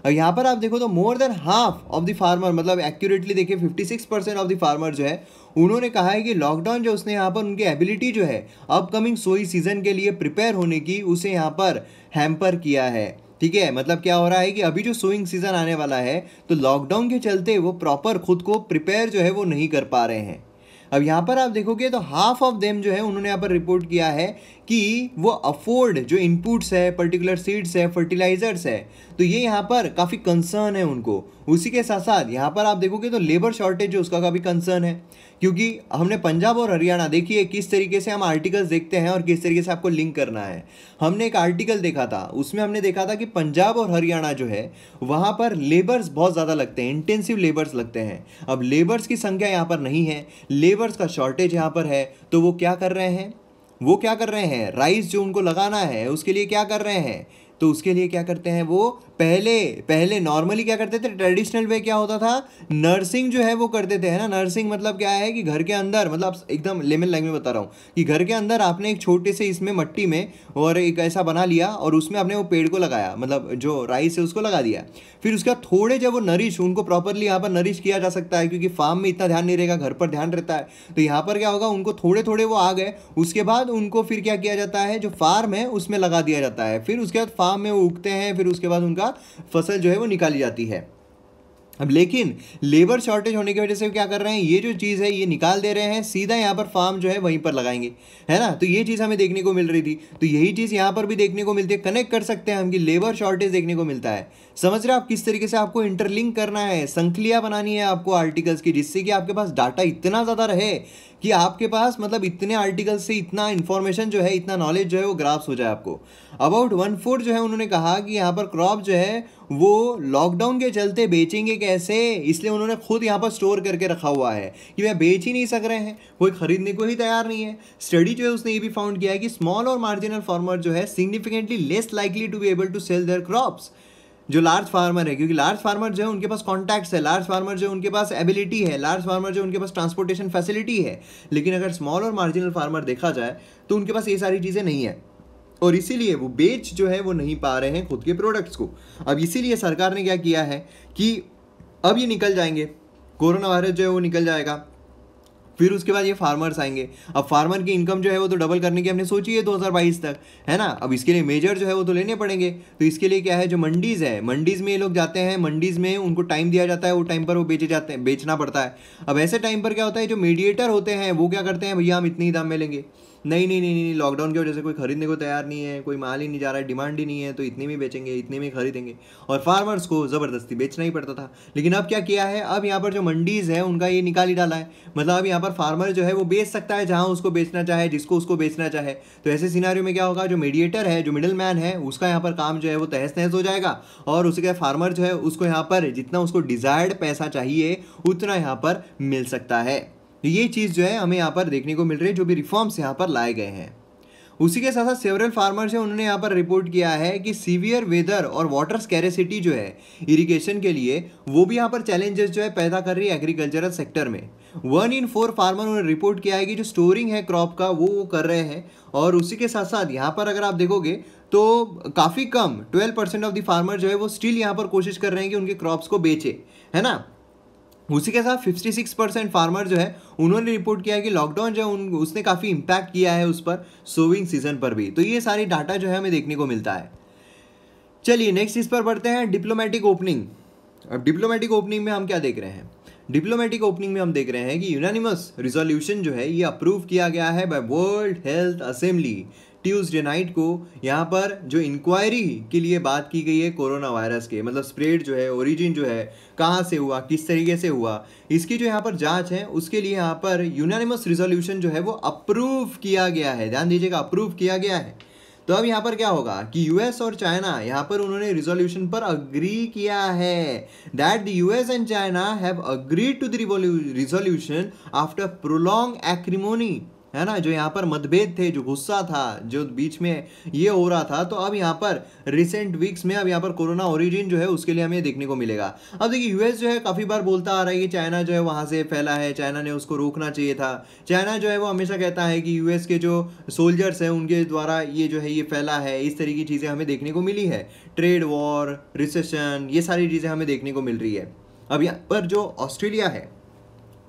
और यहाँ पर आप देखो तो more than half of the farmer मतलब एक्यूरेटली देखिए 56 परसेंट ऑफ द फार्मर जो है उन्होंने कहा है कि लॉकडाउन जो उसने यहाँ पर उनकी एबिलिटी जो है अपकमिंग सोई सीजन के लिए प्रिपेयर होने की उसे यहाँ पर हैम्पर किया है ठीक है मतलब क्या हो रहा है कि अभी जो सोइंग सीज़न आने वाला है तो लॉकडाउन के चलते वो प्रॉपर खुद को प्रिपेयर जो है वो नहीं कर पा रहे हैं अब यहाँ पर आप देखोगे तो हाफ ऑफ देम जो है उन्होंने यहाँ पर रिपोर्ट किया है कि वो अफोर्ड जो इनपुट्स है पर्टिकुलर सीड्स है फर्टिलाइजर्स है तो ये यहाँ पर काफ़ी कंसर्न है उनको उसी के साथ साथ यहाँ पर आप देखोगे तो लेबर शॉर्टेज जो उसका काफ़ी कंसर्न है क्योंकि हमने पंजाब और हरियाणा देखिए किस तरीके से हम आर्टिकल्स देखते हैं और किस तरीके से आपको लिंक करना है हमने एक आर्टिकल देखा था उसमें हमने देखा था कि पंजाब और हरियाणा जो है वहाँ पर लेबर्स बहुत ज़्यादा लगते हैं इंटेंसिव लेबर्स लगते हैं अब लेबर्स की संख्या यहाँ पर नहीं है लेबर्स का शॉर्टेज यहाँ पर है तो वो क्या कर रहे हैं वो क्या कर रहे हैं राइस जो उनको लगाना है उसके लिए क्या कर रहे हैं तो उसके लिए क्या करते हैं वो पहले पहले नॉर्मली क्या करते थे ट्रेडिशनल वे क्या होता था नर्सिंग जो है वो करते थे है ना नर्सिंग मतलब क्या है कि घर के अंदर मतलब एकदम लेमन लैंग्वेज बता रहा हूँ कि घर के अंदर आपने एक छोटे से इसमें मट्टी में और एक ऐसा बना लिया और उसमें आपने वो पेड़ को लगाया मतलब जो राइस है उसको लगा दिया फिर उसके बाद थोड़े जब वो नरिश उनको प्रॉपरली यहाँ पर नरिश किया जा सकता है क्योंकि फार्म में इतना ध्यान नहीं रहेगा घर पर ध्यान रहता है तो यहाँ पर क्या होगा उनको थोड़े थोड़े वो आ गए उसके बाद उनको फिर क्या किया जाता है जो फार्म है उसमें लगा दिया जाता है फिर उसके बाद फार्म में वो उगते हैं फिर उसके बाद उनका फसल जो है वो निकाली जाती है अब लेकिन लेबर शॉर्टेज होने की वजह से क्या कर रहे हैं ये जो चीज़ है ये निकाल दे रहे हैं सीधा यहाँ पर फार्म जो है वहीं पर लगाएंगे है ना तो ये चीज़ हमें देखने को मिल रही थी तो यही चीज़ यहाँ पर भी देखने को मिलती है कनेक्ट कर सकते हैं हम कि लेबर शॉर्टेज देखने को मिलता है समझ रहे आप किस तरीके से आपको इंटरलिंक करना है संकलिया बनानी है आपको आर्टिकल्स की जिससे कि आपके पास डाटा इतना ज़्यादा रहे कि आपके पास मतलब इतने आर्टिकल से इतना इन्फॉर्मेशन जो है इतना नॉलेज जो है वो ग्राफ्स हो जाए आपको अबाउट वन फोर्थ जो है उन्होंने कहा कि यहाँ पर क्रॉप जो है वो लॉकडाउन के चलते बेचेंगे कैसे इसलिए उन्होंने खुद यहाँ पर स्टोर करके रखा हुआ है कि वह बेच ही नहीं सक रहे हैं कोई खरीदने को ही तैयार नहीं है स्टडी जो है उसने ये भी फाउंड किया है कि स्मॉल और मार्जिनल फार्मर जो है significantly less likely to be able to sell their crops जो लार्ज फार्मर है क्योंकि लार्ज फार्मर जो है उनके पास कॉन्टैक्ट्स है लार्ज फार्मर जो उनके पास एबिलिटी है लार्ज फार्मर जो उनके पास ट्रांसपोर्टेशन फैसिलिटी है लेकिन अगर स्मॉल और मार्जिनल फार्मर देखा जाए तो उनके पास ये सारी चीज़ें नहीं है और इसीलिए वो बेच जो है वो नहीं पा रहे हैं खुद के प्रोडक्ट्स को अब इसीलिए सरकार ने क्या किया है कि अब ये निकल जाएंगे कोरोना वायरस जो है वो निकल जाएगा फिर उसके बाद ये फार्मर्स आएंगे अब फार्मर की इनकम जो है वो तो डबल करने की हमने सोची है 2022 तक है ना अब इसके लिए मेजर जो है वो तो लेने पड़ेंगे तो इसके लिए क्या है जो मंडीज़ है मंडीज़ में ये लोग जाते हैं मंडीज़ में उनको टाइम दिया जाता है वो टाइम पर वो बेचे जाते हैं बेचना पड़ता है अब ऐसे टाइम पर क्या होता है जो मीडिएटर होते हैं वो क्या करते हैं भैया हम इतने ही दाम में लेंगे नहीं नहीं नहीं नहीं लॉकडाउन की वजह से कोई खरीदने को तैयार नहीं है कोई माल ही नहीं जा रहा है डिमांड ही नहीं है तो इतने में बेचेंगे इतने में खरीदेंगे और फार्मर्स को ज़बरदस्ती बेचना ही पड़ता था लेकिन अब क्या किया है अब यहाँ पर जो मंडीज़ है उनका ये निकाल ही डाला है मतलब अब यहाँ पर फार्मर जो है वो बेच सकता है जहाँ उसको बेचना चाहे जिसको उसको बेचना चाहे तो ऐसे सिनारियों में क्या होगा जो मीडिएटर है जो मिडिल मैन है उसका यहाँ पर काम जो है वो तहस नहस हो जाएगा और उसके फार्मर जो है उसको यहाँ पर जितना उसको डिज़ायर्ड पैसा चाहिए उतना यहाँ पर मिल सकता है तो ये चीज़ जो है हमें यहाँ पर देखने को मिल रही है जो भी रिफॉर्म्स यहाँ पर लाए गए हैं उसी के साथ साथ सेवरल फार्मर्स हैं उन्होंने यहाँ पर रिपोर्ट किया है कि सीवियर वेदर और वाटर स्कैरेसिटी जो है इरिगेशन के लिए वो भी यहाँ पर चैलेंजेस जो है पैदा कर रही है एग्रीकल्चरल सेक्टर में वन इन फोर फार्मर उन्होंने रिपोर्ट किया है कि जो स्टोरिंग है क्रॉप का वो वो कर रहे हैं और उसी के साथ साथ यहाँ पर अगर आप देखोगे तो काफ़ी कम ट्वेल्व ऑफ द फार्मर जो है वो स्टिल यहाँ पर कोशिश कर रहे हैं कि उनके क्रॉप्स को बेचे है ना उसी के साथ 56 परसेंट फार्मर जो है उन्होंने रिपोर्ट किया है कि लॉकडाउन जो है उन उसने काफ़ी इम्पैक्ट किया है उस पर सोविंग सीजन पर भी तो ये सारी डाटा जो है हमें देखने को मिलता है चलिए नेक्स्ट इस पर बढ़ते हैं डिप्लोमेटिक ओपनिंग अब डिप्लोमेटिक ओपनिंग में हम क्या देख रहे हैं डिप्लोमेटिक ओपनिंग में हम देख रहे हैं कि यूनानिमस रिजोल्यूशन जो है ये अप्रूव किया गया है by World Health Assembly Tuesday night को यहाँ पर जो इंक्वायरी के लिए बात की गई है कोरोना वायरस के मतलब स्प्रेड जो है ओरिजिन जो है कहाँ से हुआ किस तरीके से हुआ इसकी जो यहाँ पर जांच है उसके लिए यहाँ पर यूनानिमस रिजोल्यूशन जो है वो अप्रूव किया गया है ध्यान दीजिएगा अप्रूव किया गया है तो अब यहाँ पर क्या होगा कि यूएस और चाइना यहाँ पर उन्होंने रिजोल्यूशन पर अग्री किया है that the US and China have agree to the resolution after prolong acrimony है ना जो यहाँ पर मतभेद थे जो गुस्सा था जो बीच में ये हो रहा था तो अब यहाँ पर रिसेंट वीक्स में अब यहाँ पर कोरोना ओरिजिन जो है उसके लिए हमें देखने को मिलेगा अब देखिए यूएस जो है काफ़ी बार बोलता आ रहा है कि चाइना जो है वहाँ से फैला है चाइना ने उसको रोकना चाहिए था चाइना जो है वो हमेशा कहता है कि यूएस के जो सोल्जर्स हैं उनके द्वारा ये जो है ये फैला है इस तरह की चीज़ें हमें देखने को मिली है ट्रेड वॉर रिसेशन ये सारी चीज़ें हमें देखने को मिल रही है अब यहाँ पर जो ऑस्ट्रेलिया है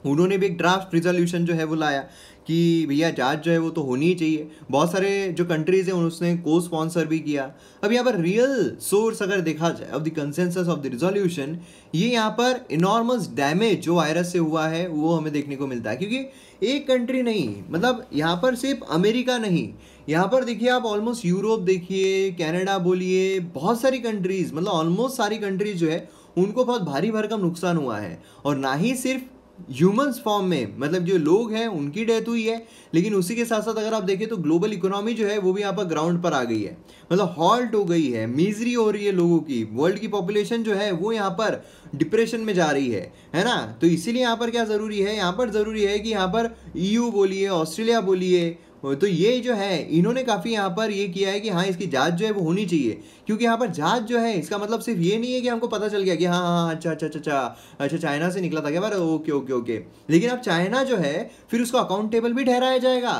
उन्होंने भी एक ड्राफ्ट रिजोल्यूशन जो है वो लाया कि भैया जांच जो है वो तो होनी ही चाहिए बहुत सारे जो कंट्रीज़ हैं उसने को स्पॉन्सर भी किया अब यहाँ पर रियल सोर्स अगर देखा जाए of the consensus of the resolution ये यहाँ पर इनॉर्मस डैमेज जो वायरस से हुआ है वो हमें देखने को मिलता है क्योंकि एक कंट्री नहीं मतलब यहाँ पर सिर्फ अमेरिका नहीं यहाँ पर देखिए आप ऑलमोस्ट यूरोप देखिए कैनेडा बोलिए बहुत सारी कंट्रीज़ मतलब ऑलमोस्ट सारी कंट्रीज जो है उनको बहुत भारी भरकम नुकसान हुआ है और ना ही सिर्फ ह्यूमंस फॉर्म में मतलब जो लोग हैं उनकी डेथ हुई है लेकिन उसी के साथ साथ अगर आप देखें तो ग्लोबल इकोनॉमी जो है वो भी यहाँ पर ग्राउंड पर आ गई है मतलब हॉल्ट हो गई है मीजरी हो रही है लोगों की वर्ल्ड की पॉपुलेशन जो है वो यहाँ पर डिप्रेशन में जा रही है है ना तो इसीलिए यहाँ पर क्या ज़रूरी है यहाँ पर ज़रूरी है कि यहाँ पर ई e बोलिए ऑस्ट्रेलिया बोलिए तो ये जो है इन्होंने काफ़ी यहाँ पर ये किया है कि हाँ इसकी जांच जो है वो होनी चाहिए क्योंकि यहाँ पर जांच जो है इसका मतलब सिर्फ ये नहीं है कि हमको पता चल गया कि हाँ हाँ, हाँ अच्छा, अच्छा अच्छा अच्छा अच्छा चाइना से निकला था क्या बार ओके ओके ओके लेकिन अब चाइना जो है फिर उसको अकाउंटेबल भी ठहराया जाएगा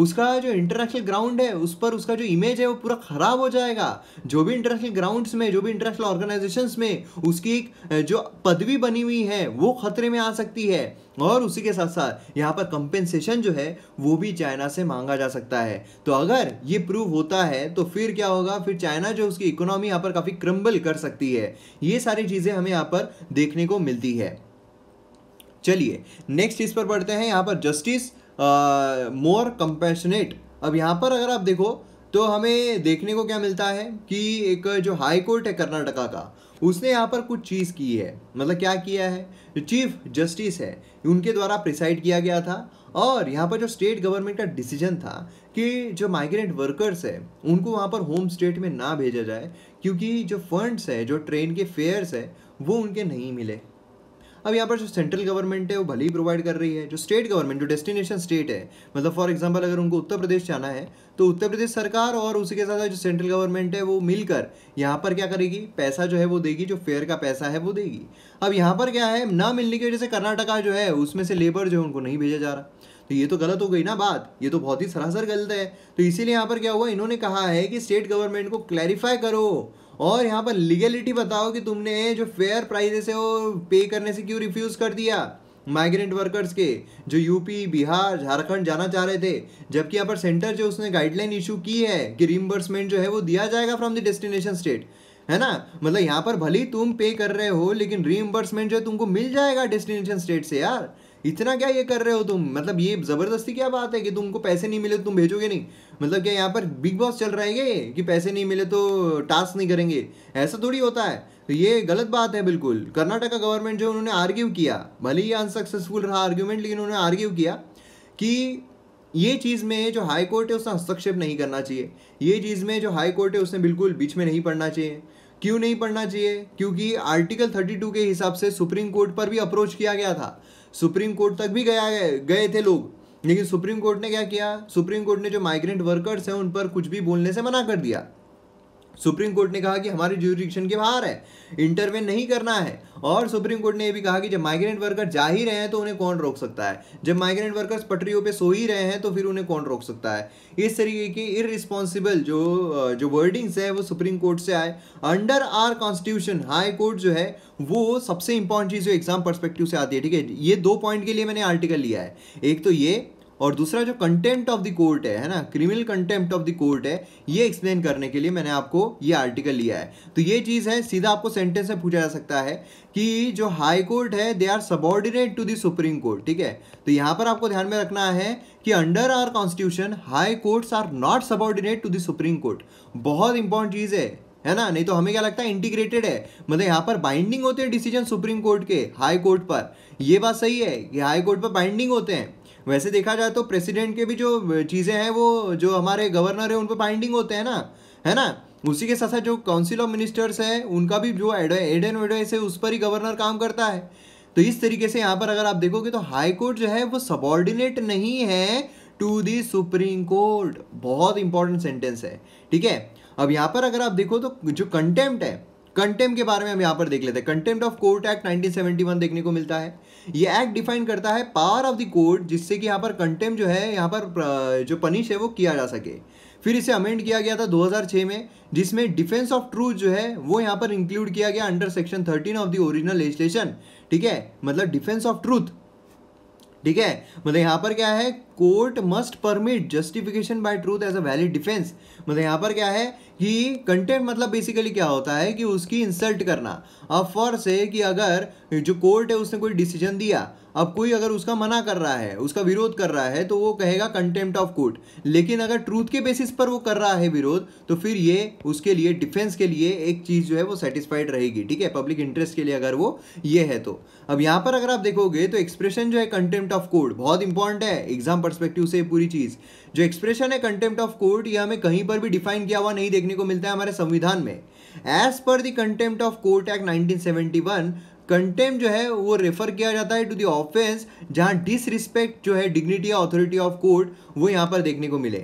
उसका जो इंटरनेशनल ग्राउंड है उस पर उसका जो इमेज है वो पूरा ख़राब हो जाएगा जो भी इंटरनेशनल ग्राउंड्स में जो भी इंटरनेशनल ऑर्गेनाइजेशंस में उसकी एक जो पदवी बनी हुई है वो खतरे में आ सकती है और उसी के साथ साथ यहाँ पर कंपेंसेशन जो है वो भी चाइना से मांगा जा सकता है तो अगर ये प्रूव होता है तो फिर क्या होगा फिर चाइना जो उसकी इकोनॉमी यहाँ पर काफ़ी क्रम्बल कर सकती है ये सारी चीज़ें हमें यहाँ पर देखने को मिलती है चलिए नेक्स्ट इस पर बढ़ते हैं यहाँ पर जस्टिस मोर कंपेशनेट अब यहाँ पर अगर आप देखो तो हमें देखने को क्या मिलता है कि एक जो हाई कोर्ट है कर्नाटका का उसने यहाँ पर कुछ चीज़ की है मतलब क्या किया है चीफ जस्टिस है उनके द्वारा प्रिसाइड किया गया था और यहाँ पर जो स्टेट गवर्नमेंट का डिसीजन था कि जो माइग्रेंट वर्कर्स है उनको वहाँ पर होम स्टेट में ना भेजा जाए क्योंकि जो फंड्स है जो ट्रेन के फेयर्स है वो उनके नहीं मिले अब यहाँ पर जो सेंट्रल गवर्नमेंट है वो भले ही प्रोवाइड कर रही है जो स्टेट गवर्नमेंट जो डेस्टिनेशन स्टेट है मतलब फॉर एग्जाम्पल अगर उनको उत्तर प्रदेश जाना है तो उत्तर प्रदेश सरकार और उसी के साथ जो सेंट्रल गवर्नमेंट है वो मिलकर यहाँ पर क्या करेगी पैसा जो है वो देगी जो फेयर का पैसा है वो देगी अब यहाँ पर क्या है ना मिलने की वजह से कर्नाटका जो है उसमें से लेबर जो है उनको नहीं भेजा जा रहा तो ये तो गलत हो गई ना बात ये तो बहुत ही सरासर गलत है तो इसीलिए यहाँ पर क्या हुआ इन्होंने कहा है कि स्टेट गवर्नमेंट को क्लैरिफाई करो और यहाँ पर लीगलिटी बताओ कि तुमने जो फेयर प्राइजेस है वो पे करने से क्यों रिफ्यूज़ कर दिया माइग्रेंट वर्कर्स के जो यूपी बिहार झारखंड जाना चाह रहे थे जबकि यहाँ पर सेंटर जो उसने गाइडलाइन इशू की है कि रिमबर्समेंट जो है वो दिया जाएगा फ्रॉम द डेस्टिनेशन स्टेट है ना मतलब यहाँ पर भले ही तुम पे कर रहे हो लेकिन रीइम्बर्समेंट जो है तुमको मिल जाएगा डेस्टिनेशन स्टेट से यार इतना क्या ये कर रहे हो तुम मतलब ये ज़बरदस्ती क्या बात है कि तुमको पैसे नहीं मिले तुम भेजोगे नहीं मतलब क्या यहाँ पर बिग बॉस चल रहा है ये कि पैसे नहीं मिले तो टास्क नहीं करेंगे ऐसा थोड़ी होता है तो ये गलत बात है बिल्कुल कर्नाटका गवर्नमेंट जो उन्होंने आर्ग्यू किया भले ही अनसक्सेसफुल रहा आर्ग्यूमेंट लेकिन उन्होंने आर्ग्यू किया कि ये चीज़ में जो हाई कोर्ट है उसने हस्तक्षेप नहीं करना चाहिए ये चीज़ में जो हाई कोर्ट है उसने बिल्कुल बीच में नहीं पढ़ना चाहिए क्यों नहीं पढ़ना चाहिए क्योंकि आर्टिकल 32 के हिसाब से सुप्रीम कोर्ट पर भी अप्रोच किया गया था सुप्रीम कोर्ट तक भी गया गए थे लोग लेकिन सुप्रीम कोर्ट ने क्या किया सुप्रीम कोर्ट ने जो माइग्रेंट वर्कर्स हैं उन पर कुछ भी बोलने से मना कर दिया सुप्रीम कोर्ट ने कहा कि हमारे ज्यूरिडिक्शन के बाहर है इंटरवेन नहीं करना है और सुप्रीम कोर्ट ने यह भी कहा कि जब माइग्रेंट वर्कर जा ही रहे हैं तो उन्हें कौन रोक सकता है जब माइग्रेंट वर्कर्स पटरियों पे सो ही रहे हैं तो फिर उन्हें कौन रोक सकता है इस तरीके की इरिस्पॉन्सिबल जो जो वर्डिंग्स है वो सुप्रीम कोर्ट से आए under our constitution high court जो है वो सबसे इंपॉर्टेंट चीज़ जो एग्जाम परस्पेक्टिव से आती है ठीक है ये दो पॉइंट के लिए मैंने आर्टिकल लिया है एक तो ये और दूसरा जो कंटेंट ऑफ द कोर्ट है है ना criminal contempt of the court है ये एक्सप्लेन करने के लिए मैंने आपको ये आर्टिकल लिया है तो ये चीज़ है सीधा आपको सेंटेंस में पूछा जा सकता है कि जो हाई कोर्ट है they are subordinate to the supreme court ठीक है तो यहाँ पर आपको ध्यान में रखना है कि under our constitution high courts are not subordinate to the supreme court बहुत इंपॉर्टेंट चीज़ है है ना नहीं तो हमें क्या लगता है इंटीग्रेटेड है मतलब यहाँ पर बाइंडिंग होते हैं डिसीजन सुप्रीम कोर्ट के हाई कोर्ट पर यह बात सही है कि हाई कोर्ट पर बाइंडिंग होते हैं वैसे देखा जाए तो प्रेसिडेंट के भी जो चीज़ें हैं वो जो हमारे गवर्नर है उन पर बाइंडिंग होते हैं ना है ना उसी के साथ साथ जो काउंसिल ऑफ मिनिस्टर्स है उनका भी जो एड एडन वेडोइस है उस पर ही गवर्नर काम करता है तो इस तरीके से यहाँ पर अगर आप देखोगे तो हाई कोर्ट जो है वो सबॉर्डिनेट नहीं है टू दी सुप्रीम कोर्ट बहुत इंपॉर्टेंट सेंटेंस है ठीक है अब यहाँ पर अगर आप देखो तो जो कंटेम्प्ट है कंटेम्प्ट के बारे में हम यहाँ पर देख लेते हैं कंटेम्प्ट ऑफ कोर्ट एक्ट 1971 देखने को मिलता है ये एक्ट डिफाइन करता है पावर ऑफ द कोर्ट जिससे कि यहाँ पर कंटेम जो है यहाँ पर जो पनिश है वो किया जा सके फिर इसे अमेंड किया गया था 2006 में जिसमें डिफेंस ऑफ ट्रूथ जो है वो यहाँ पर इंक्लूड किया गया under section 13 of the original legislation ठीक है मतलब डिफेंस ऑफ ट्रूथ ठीक है मतलब यहाँ पर क्या है court must permit justification by truth as a valid defence मतलब यहाँ पर क्या है कि कंटेंट मतलब बेसिकली क्या होता है कि उसकी इंसल्ट करना अब फॉर से कि अगर जो कोर्ट है उसने कोई डिसीजन दिया अब कोई अगर उसका मना कर रहा है उसका विरोध कर रहा है तो वो कहेगा कंटेम्प्ट ऑफ कोर्ट लेकिन अगर ट्रूथ के बेसिस पर वो कर रहा है विरोध तो फिर ये उसके लिए डिफेंस के लिए एक चीज़ जो है वो सेटिस्फाइड रहेगी ठीक है पब्लिक इंटरेस्ट के लिए अगर वो ये है तो अब यहाँ पर अगर आप देखोगे तो एक्सप्रेशन जो है कंटेम्प्ट ऑफ कोर्ट बहुत इंपॉर्टेंट है एग्जाम परस्पेक्टिव से पूरी चीज़ जो एक्सप्रेशन है कंटेम्प्ट ऑफ कोर्ट यह हमें कहीं पर भी डिफाइन किया हुआ नहीं देखने को मिलता है हमारे संविधान में as per the contempt of court act nineteen contempt जो है वो रेफर किया जाता है टू दी ऑफेंस जहाँ डिसरिस्पेक्ट जो है डिग्निटी या अथॉरिटी ऑफ कोर्ट वो यहाँ पर देखने को मिले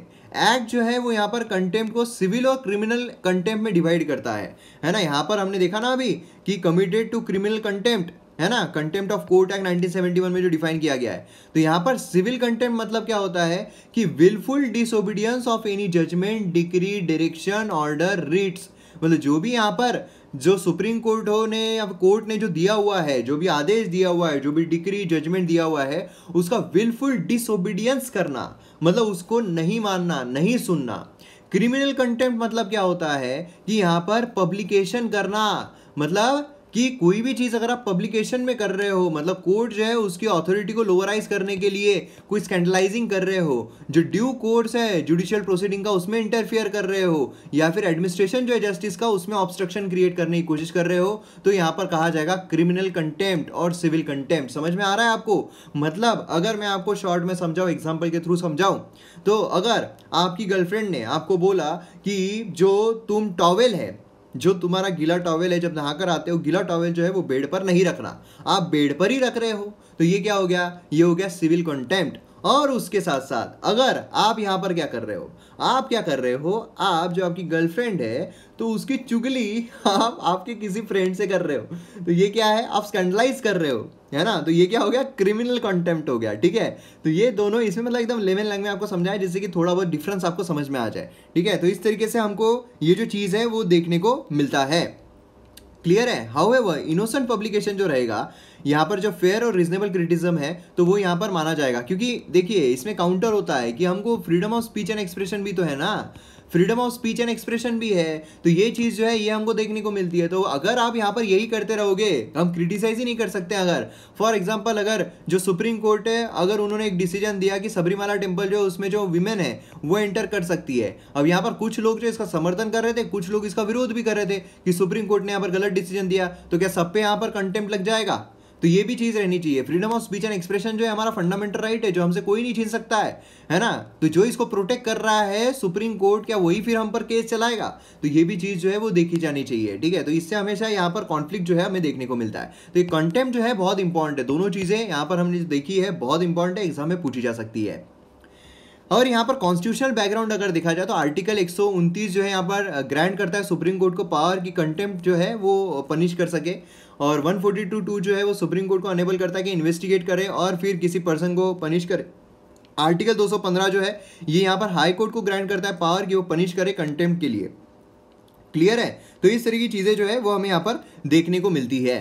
एक्ट जो है वो यहाँ पर कंटेम को सिविल और क्रिमिनल कंटेम्प में डिवाइड करता है है ना यहाँ पर हमने देखा ना अभी कि कमिटेड टू क्रिमिनल कंटेम्प्ट है ना कंटेम्प्ट ऑफ कोर्ट एक्ट 1971 में जो डिफाइन किया गया है तो यहां पर सिविल कंटेम्प्ट मतलब क्या होता है कि wilful disobedience of any judgment decree direction order writs मतलब जो भी यहाँ पर जो सुप्रीम कोर्ट हो ने या कोर्ट ने जो दिया हुआ है जो भी आदेश दिया हुआ है जो भी डिक्री जजमेंट दिया हुआ है उसका विलफुल डिसोबीडियंस करना मतलब उसको नहीं मानना नहीं सुनना क्रिमिनल कंटेम्प्ट मतलब क्या होता है कि यहाँ पर पब्लिकेशन करना मतलब कि कोई भी चीज़ अगर आप पब्लिकेशन में कर रहे हो मतलब कोर्ट जो है उसकी अथॉरिटी को लोअराइज करने के लिए कोई स्कैंडलाइजिंग कर रहे हो जो ड्यू कोर्स है जुडिशियल प्रोसीडिंग का उसमें इंटरफियर कर रहे हो या फिर एडमिनिस्ट्रेशन जो है जस्टिस का उसमें ऑब्स्ट्रक्शन क्रिएट करने की कोशिश कर रहे हो तो यहाँ पर कहा जाएगा क्रिमिनल कंटेम्प्ट और सिविल कंटेम्प्ट समझ में आ रहा है आपको मतलब अगर मैं आपको शॉर्ट में समझाऊँ एग्जाम्पल के थ्रू समझाऊँ तो अगर आपकी गर्लफ्रेंड ने आपको बोला कि जो तुम टॉवेल है जो तुम्हारा गीला टॉवेल है जब नहाकर आते हो गीला टॉवेल जो है वो बेड पर नहीं रखना आप बेड पर ही रख रहे हो तो ये क्या हो गया ये हो गया सिविल कॉन्टेम्प्ट और उसके साथ साथ अगर आप यहाँ पर क्या कर रहे हो आप क्या कर रहे हो आप जो आपकी गर्लफ्रेंड है तो उसकी चुगली [laughs] आप आपके किसी फ्रेंड से कर रहे हो तो ये क्या है आप स्कैंडलाइज कर रहे हो है ना तो ये क्या हो गया क्रिमिनल कंटेम्प्ट हो गया ठीक है तो ये दोनों इसमें मतलब एकदम लेवन लैंग में आपको समझाए जिससे कि थोड़ा बहुत डिफरेंस आपको समझ में आ जाए ठीक है तो इस तरीके से हमको ये जो चीज़ है वो देखने को मिलता है क्लियर है हाउ एवर इनोसेंट पब्लिकेशन जो रहेगा यहाँ पर जो फेयर और रीजनेबल क्रिटिज्म है तो वो यहाँ पर माना जाएगा क्योंकि देखिए इसमें काउंटर होता है कि हमको freedom of speech and expression भी तो है ना freedom of speech and expression भी है तो ये चीज़ जो है ये हमको देखने को मिलती है तो अगर आप यहाँ पर यही करते रहोगे हम क्रिटिसाइज ही नहीं कर सकते अगर फॉर एग्जाम्पल अगर जो सुप्रीम कोर्ट है अगर उन्होंने एक डिसीजन दिया कि सबरीमाला टेम्पल जो उसमें जो वुमेन है वो एंटर कर सकती है अब यहाँ पर कुछ लोग जो इसका समर्थन कर रहे थे कुछ लोग इसका विरोध भी कर रहे थे कि सुप्रीम कोर्ट ने यहाँ पर गलत डिसीजन दिया तो क्या सब पे यहाँ पर कंटेम्प्ट लग जाएगा तो ये भी चीज़ रहनी चाहिए freedom of speech and expression जो है हमारा फंडामेंटल राइट है जो हमसे कोई नहीं छीन सकता है है ना तो जो इसको प्रोटेक्ट कर रहा है सुप्रीम कोर्ट क्या वही फिर हम पर केस चलाएगा तो ये भी चीज़ जो है वो देखी जानी चाहिए ठीक है तो इससे हमेशा यहाँ पर कॉन्फ्लिक्ट जो है हमें देखने को मिलता है तो ये कंटेम्प्ट जो है बहुत इंपॉर्टेंट है दोनों चीज़ें यहाँ पर हमने देखी है बहुत इंपॉर्टेंट है एग्जाम में पूछी जा सकती है और यहाँ पर कॉन्स्टिट्यूशनल बैकग्राउंड अगर देखा जाए तो आर्टिकल एक जो है यहाँ पर ग्रांट करता है सुप्रीम कोर्ट को पावर की कंटेम्प्ट जो है वो पनिश कर सके और फोर्टी टू जो है वो सुप्रीम कोर्ट को अनेबल करता है कि इन्वेस्टिगेट करे और फिर किसी पर्सन को पनिश करे आर्टिकल 215 जो है ये यहाँ पर हाई कोर्ट को ग्रांट करता है पावर कि वो पनिश करे कंटेम्प्ट के लिए क्लियर है तो इस तरह की चीज़ें जो है वो हमें यहाँ पर देखने को मिलती है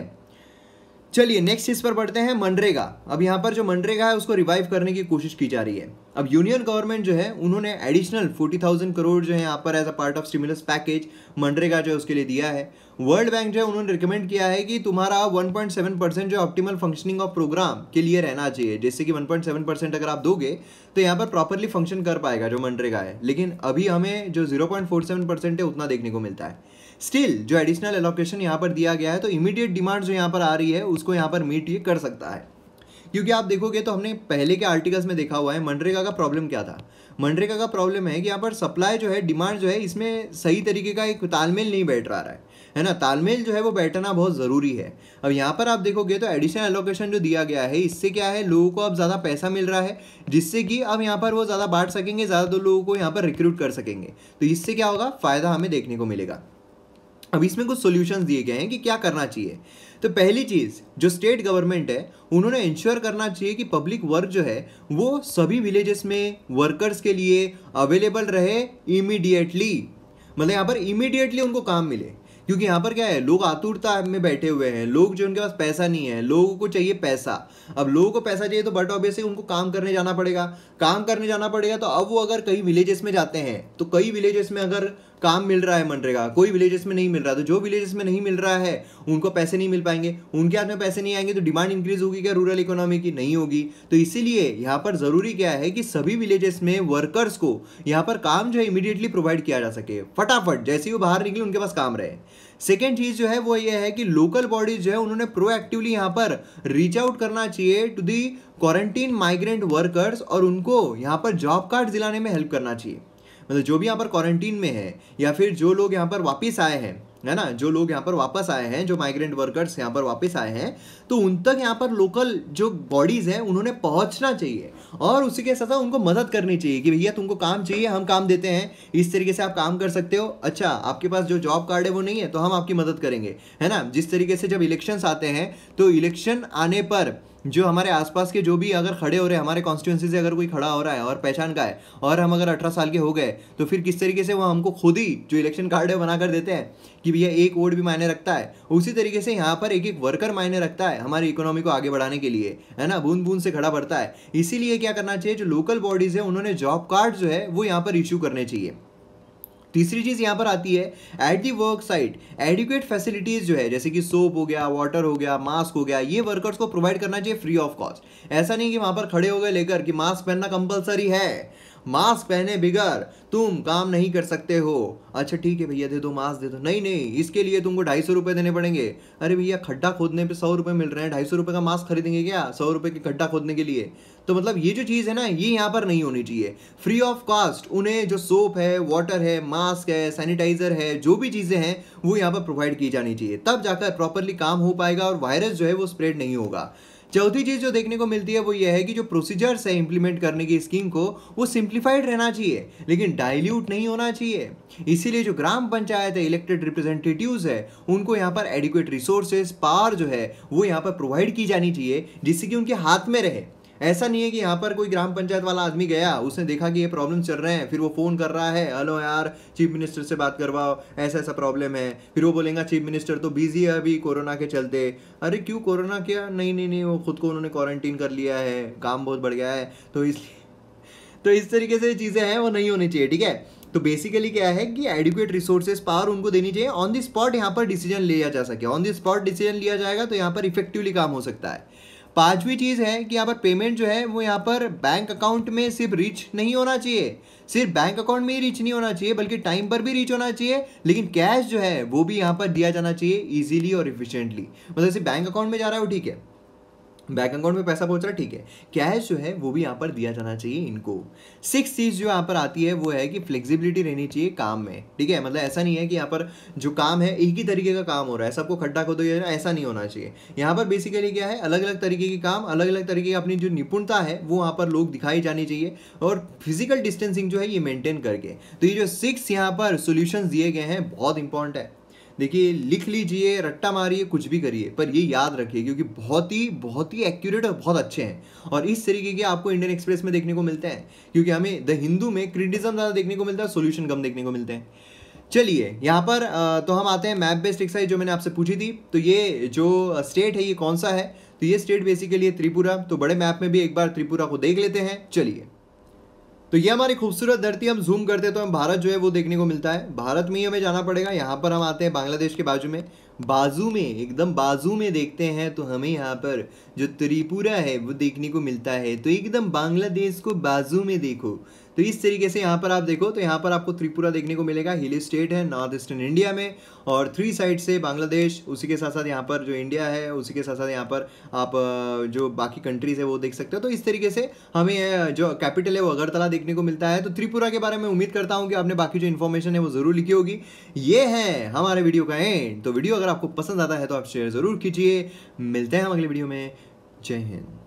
चलिए नेक्स्ट इस पर बढ़ते हैं मनरेगा अब यहाँ पर जो मनरेगा है उसको रिवाइव करने की कोशिश की जा रही है अब यूनियन गवर्नमेंट जो है उन्होंने एडिशनल फोर्टी थाउजेंड करोड़ जो है यहाँ पर as a part of stimulus package MNREGA जो है उसके लिए दिया है वर्ल्ड बैंक जो है उन्होंने रिकमेंड किया है कि तुम्हारा 1.7 परसेंट जो ऑप्टिमल फंक्शनिंग ऑफ प्रोग्राम के लिए रहना चाहिए जैसे कि 1.7 परसेंट अगर आप दोगे तो यहाँ पर प्रॉपरली फंक्शन कर पाएगा जो मनरेगा है लेकिन अभी हमें जो जीरो परसेंट है उतना देखने को मिलता है स्टिल जो एडिशनल एलोकेशन यहाँ पर दिया गया है तो इमीडिएट डिमांड जो यहाँ पर आ रही है उसको यहाँ पर मीट ये कर सकता है क्योंकि आप देखोगे तो हमने पहले के आर्टिकल्स में देखा हुआ है मनरेगा का प्रॉब्लम क्या था मनरेगा का प्रॉब्लम है कि यहाँ पर सप्लाई जो है डिमांड जो है इसमें सही तरीके का एक तालमेल नहीं बैठ रहा है है ना तालमेल जो है वो बैठना बहुत ज़रूरी है अब यहाँ पर आप देखोगे तो एडिशनल एलोकेशन जो दिया गया है इससे क्या है लोगों को अब ज़्यादा पैसा मिल रहा है जिससे कि अब यहाँ पर वो ज़्यादा बांट सकेंगे ज़्यादा तो लोगों को यहाँ पर रिक्रूट कर सकेंगे तो इससे क्या होगा फ़ायदा हमें देखने को मिलेगा अब इसमें कुछ सॉल्यूशंस दिए गए हैं कि क्या करना चाहिए तो पहली चीज़ जो स्टेट गवर्नमेंट है उन्होंने इंश्योर करना चाहिए कि पब्लिक वर्क जो है वो सभी विलेजेस में वर्कर्स के लिए अवेलेबल रहे इमीडिएटली मतलब यहाँ पर इमीडिएटली उनको काम मिले क्योंकि यहाँ पर क्या है लोग आतुरता में बैठे हुए हैं लोग जो उनके पास पैसा नहीं है लोगों को चाहिए पैसा अब लोगों को पैसा चाहिए तो बट ऑब्वियसली उनको काम करने जाना पड़ेगा काम करने जाना पड़ेगा तो अब वो अगर कई विलेजेस में जाते हैं तो कई विलेजेस में अगर काम मिल रहा है मनरेगा कोई विलेजेस में नहीं मिल रहा तो जो विलेजेस में नहीं मिल रहा है उनको पैसे नहीं मिल पाएंगे उनके हाथ में पैसे नहीं आएंगे तो डिमांड इंक्रीज होगी क्या रूरल इकोनॉमी की नहीं होगी तो इसीलिए यहाँ पर ज़रूरी क्या है कि सभी विलेजेस में वर्कर्स को यहाँ पर काम जो है इमिडिएटली प्रोवाइड किया जा सके फटाफट जैसे ही वो बाहर निकले उनके पास काम रहे सेकेंड चीज़ जो है वो ये है कि लोकल बॉडीज जो है उन्होंने प्रोएक्टिवली यहाँ पर रीच आउट करना चाहिए to the quarantine migrant workers और उनको यहाँ पर जॉब कार्ड दिलाने में हेल्प करना चाहिए मतलब जो भी यहाँ पर क्वारंटीन में है या फिर जो लोग यहाँ पर वापस आए हैं है ना जो लोग यहाँ पर वापस आए हैं जो माइग्रेंट वर्कर्स यहाँ पर वापस आए हैं तो उन तक यहाँ पर लोकल जो बॉडीज़ हैं उन्होंने पहुँचना चाहिए और उसी के साथ साथ उनको मदद करनी चाहिए कि भैया तुमको काम चाहिए हम काम देते हैं इस तरीके से आप काम कर सकते हो अच्छा आपके पास जो जॉब कार्ड है वो नहीं है तो हम आपकी मदद करेंगे है ना जिस तरीके से जब इलेक्शंस आते हैं तो इलेक्शन आने पर जो हमारे आसपास के जो भी अगर खड़े हो रहे हैं हमारे कॉन्स्टिट्यूंसी से अगर कोई खड़ा हो रहा है और पहचान का है और हम अगर अठारह साल के हो गए तो फिर किस तरीके से वो हमको खुद ही जो इलेक्शन कार्ड है बना कर देते हैं कि भैया एक वोट भी मायने रखता है उसी तरीके से यहाँ पर एक एक वर्कर मायने रखता है हमारी इकोनॉमी को आगे बढ़ाने के लिए है ना बूंद बूंद से खड़ा बढ़ता है इसीलिए क्या करना चाहिए जो लोकल बॉडीज़ है उन्होंने जॉब कार्ड जो है वो यहाँ पर इश्यू करने चाहिए तीसरी चीज़ यहाँ पर आती है at the work site adequate facilities जो है जैसे कि सोप हो गया वाटर हो गया मास्क हो गया ये वर्कर्स को प्रोवाइड करना चाहिए फ्री ऑफ कॉस्ट ऐसा नहीं कि वहाँ पर खड़े हो गए लेकर कि मास्क पहनना कंपलसरी है मास्क पहने बिगर तुम काम नहीं कर सकते हो अच्छा ठीक है भैया दे दो मास्क दे दो नहीं नहीं इसके लिए तुमको ढाई सौ रुपये देने पड़ेंगे अरे भैया खड्डा खोदने पे सौ रुपये मिल रहे हैं ढाई सौ रुपये का मास्क खरीदेंगे क्या सौ रुपये के खड्डा खोदने के लिए तो मतलब ये जो चीज़ है ना ये यहाँ पर नहीं होनी चाहिए फ्री ऑफ कॉस्ट उन्हें जो सोप है वाटर है मास्क है सैनिटाइज़र है जो भी चीज़ें हैं वो यहाँ पर प्रोवाइड की जानी चाहिए तब जाकर प्रॉपरली काम हो पाएगा और वायरस जो है वो स्प्रेड नहीं होगा चौथी चीज़ जो देखने को मिलती है वो ये है कि जो प्रोसीजर्स है इंप्लीमेंट करने की स्कीम को वो सिंप्लीफाइड रहना चाहिए लेकिन डाइल्यूट नहीं होना चाहिए इसीलिए जो ग्राम पंचायत है इलेक्टेड रिप्रेजेंटेटिव्स है उनको यहाँ पर एडिक्वेट रिसोर्सेज पावर जो है वो यहाँ पर प्रोवाइड की जानी चाहिए जिससे कि उनके हाथ में रहे ऐसा नहीं है कि यहाँ पर कोई ग्राम पंचायत वाला आदमी गया उसने देखा कि ये प्रॉब्लम चल रहे हैं फिर वो फ़ोन कर रहा है हेलो यार चीफ मिनिस्टर से बात करवाओ ऐसा ऐसा प्रॉब्लम है फिर वो बोलेगा चीफ मिनिस्टर तो बिजी है अभी कोरोना के चलते अरे क्यों कोरोना क्या नहीं नहीं नहीं वो खुद को उन्होंने क्वारंटीन कर लिया है काम बहुत बढ़ गया है तो इसलिए तो इस तरीके से चीज़ें हैं वो नहीं होनी चाहिए ठीक है तो बेसिकली क्या है कि एडुकेट रिसोर्सेज पावर उनको देनी चाहिए ऑन द स्पॉट यहाँ पर डिसीजन लिया जा सके ऑन द स्पॉट डिसीजन लिया जाएगा तो यहाँ पर इफेक्टिवली काम हो सकता है पांचवी चीज़ है कि यहाँ पर पेमेंट जो है वो यहाँ पर बैंक अकाउंट में सिर्फ रीच नहीं होना चाहिए सिर्फ बैंक अकाउंट में ही रीच नहीं होना चाहिए बल्कि टाइम पर भी रीच होना चाहिए लेकिन कैश जो है वो भी यहाँ पर दिया जाना चाहिए इजीली और इफिशियंटली मतलब सिर्फ बैंक अकाउंट में जा रहा है वो ठीक है बैंक अकाउंट में पैसा पहुंच रहा है ठीक है कैश जो है वो भी यहाँ पर दिया जाना चाहिए इनको सिक्स चीज़ जो यहाँ पर आती है वो है कि फ्लेक्सिबिलिटी रहनी चाहिए काम में ठीक है मतलब ऐसा नहीं है कि यहाँ पर जो काम है एक ही तरीके का काम हो रहा है सबको खड्डा खोदो या ऐसा नहीं होना चाहिए यहाँ पर बेसिकली क्या है अलग अलग तरीके के काम अलग अलग तरीके की अपनी जो निपुणता है वो यहाँ पर लोग दिखाई जानी चाहिए और फिजिकल डिस्टेंसिंग जो है ये मेनटेन करके तो ये जो सिक्स यहाँ पर सोल्यूशन दिए गए हैं बहुत इंपॉर्टेंट है देखिए लिख लीजिए रट्टा मारिए कुछ भी करिए पर ये याद रखिए क्योंकि बहुत ही बहुत ही एक्यूरेट और बहुत अच्छे हैं और इस तरीके के आपको इंडियन एक्सप्रेस में देखने को मिलते हैं क्योंकि हमें द हिंदू में क्रिटिज्म ज़्यादा देखने को मिलता है सोल्यूशन कम देखने को मिलते हैं चलिए यहाँ पर तो हम आते हैं मैप बेस्ड एक्साइज जो मैंने आपसे पूछी थी तो ये जो स्टेट है ये कौन सा है तो ये स्टेट बेसिकली है त्रिपुरा तो बड़े मैप में भी एक बार त्रिपुरा को देख लेते हैं चलिए तो ये हमारी खूबसूरत धरती हम जूम करते हैं तो हम भारत जो है वो देखने को मिलता है भारत में ही हमें जाना पड़ेगा यहाँ पर हम आते हैं बांग्लादेश के बाजू में बाजू में एकदम बाजू में देखते हैं तो हमें यहाँ पर जो त्रिपुरा है वो देखने को मिलता है तो एकदम बांग्लादेश को बाजू में देखो तो इस तरीके से यहाँ पर आप देखो तो यहाँ पर आपको त्रिपुरा देखने को मिलेगा हिली स्टेट है नॉर्थ ईस्टर्न इंडिया में और थ्री साइड से बांग्लादेश उसी के साथ साथ यहाँ पर जो इंडिया है उसी के साथ साथ यहाँ पर आप जो बाकी कंट्रीज है वो देख सकते हो तो इस तरीके से हमें जो कैपिटल है वो अगरतला देखने को मिलता है तो त्रिपुरा के बारे में उम्मीद करता हूँ कि आपने बाकी जो इन्फॉर्मेशन है वो ज़रूर लिखी होगी ये है हमारे वीडियो का एंड तो वीडियो अगर आपको पसंद आता है तो आप शेयर ज़रूर कीजिए मिलते हैं हम अगले वीडियो में जय हिंद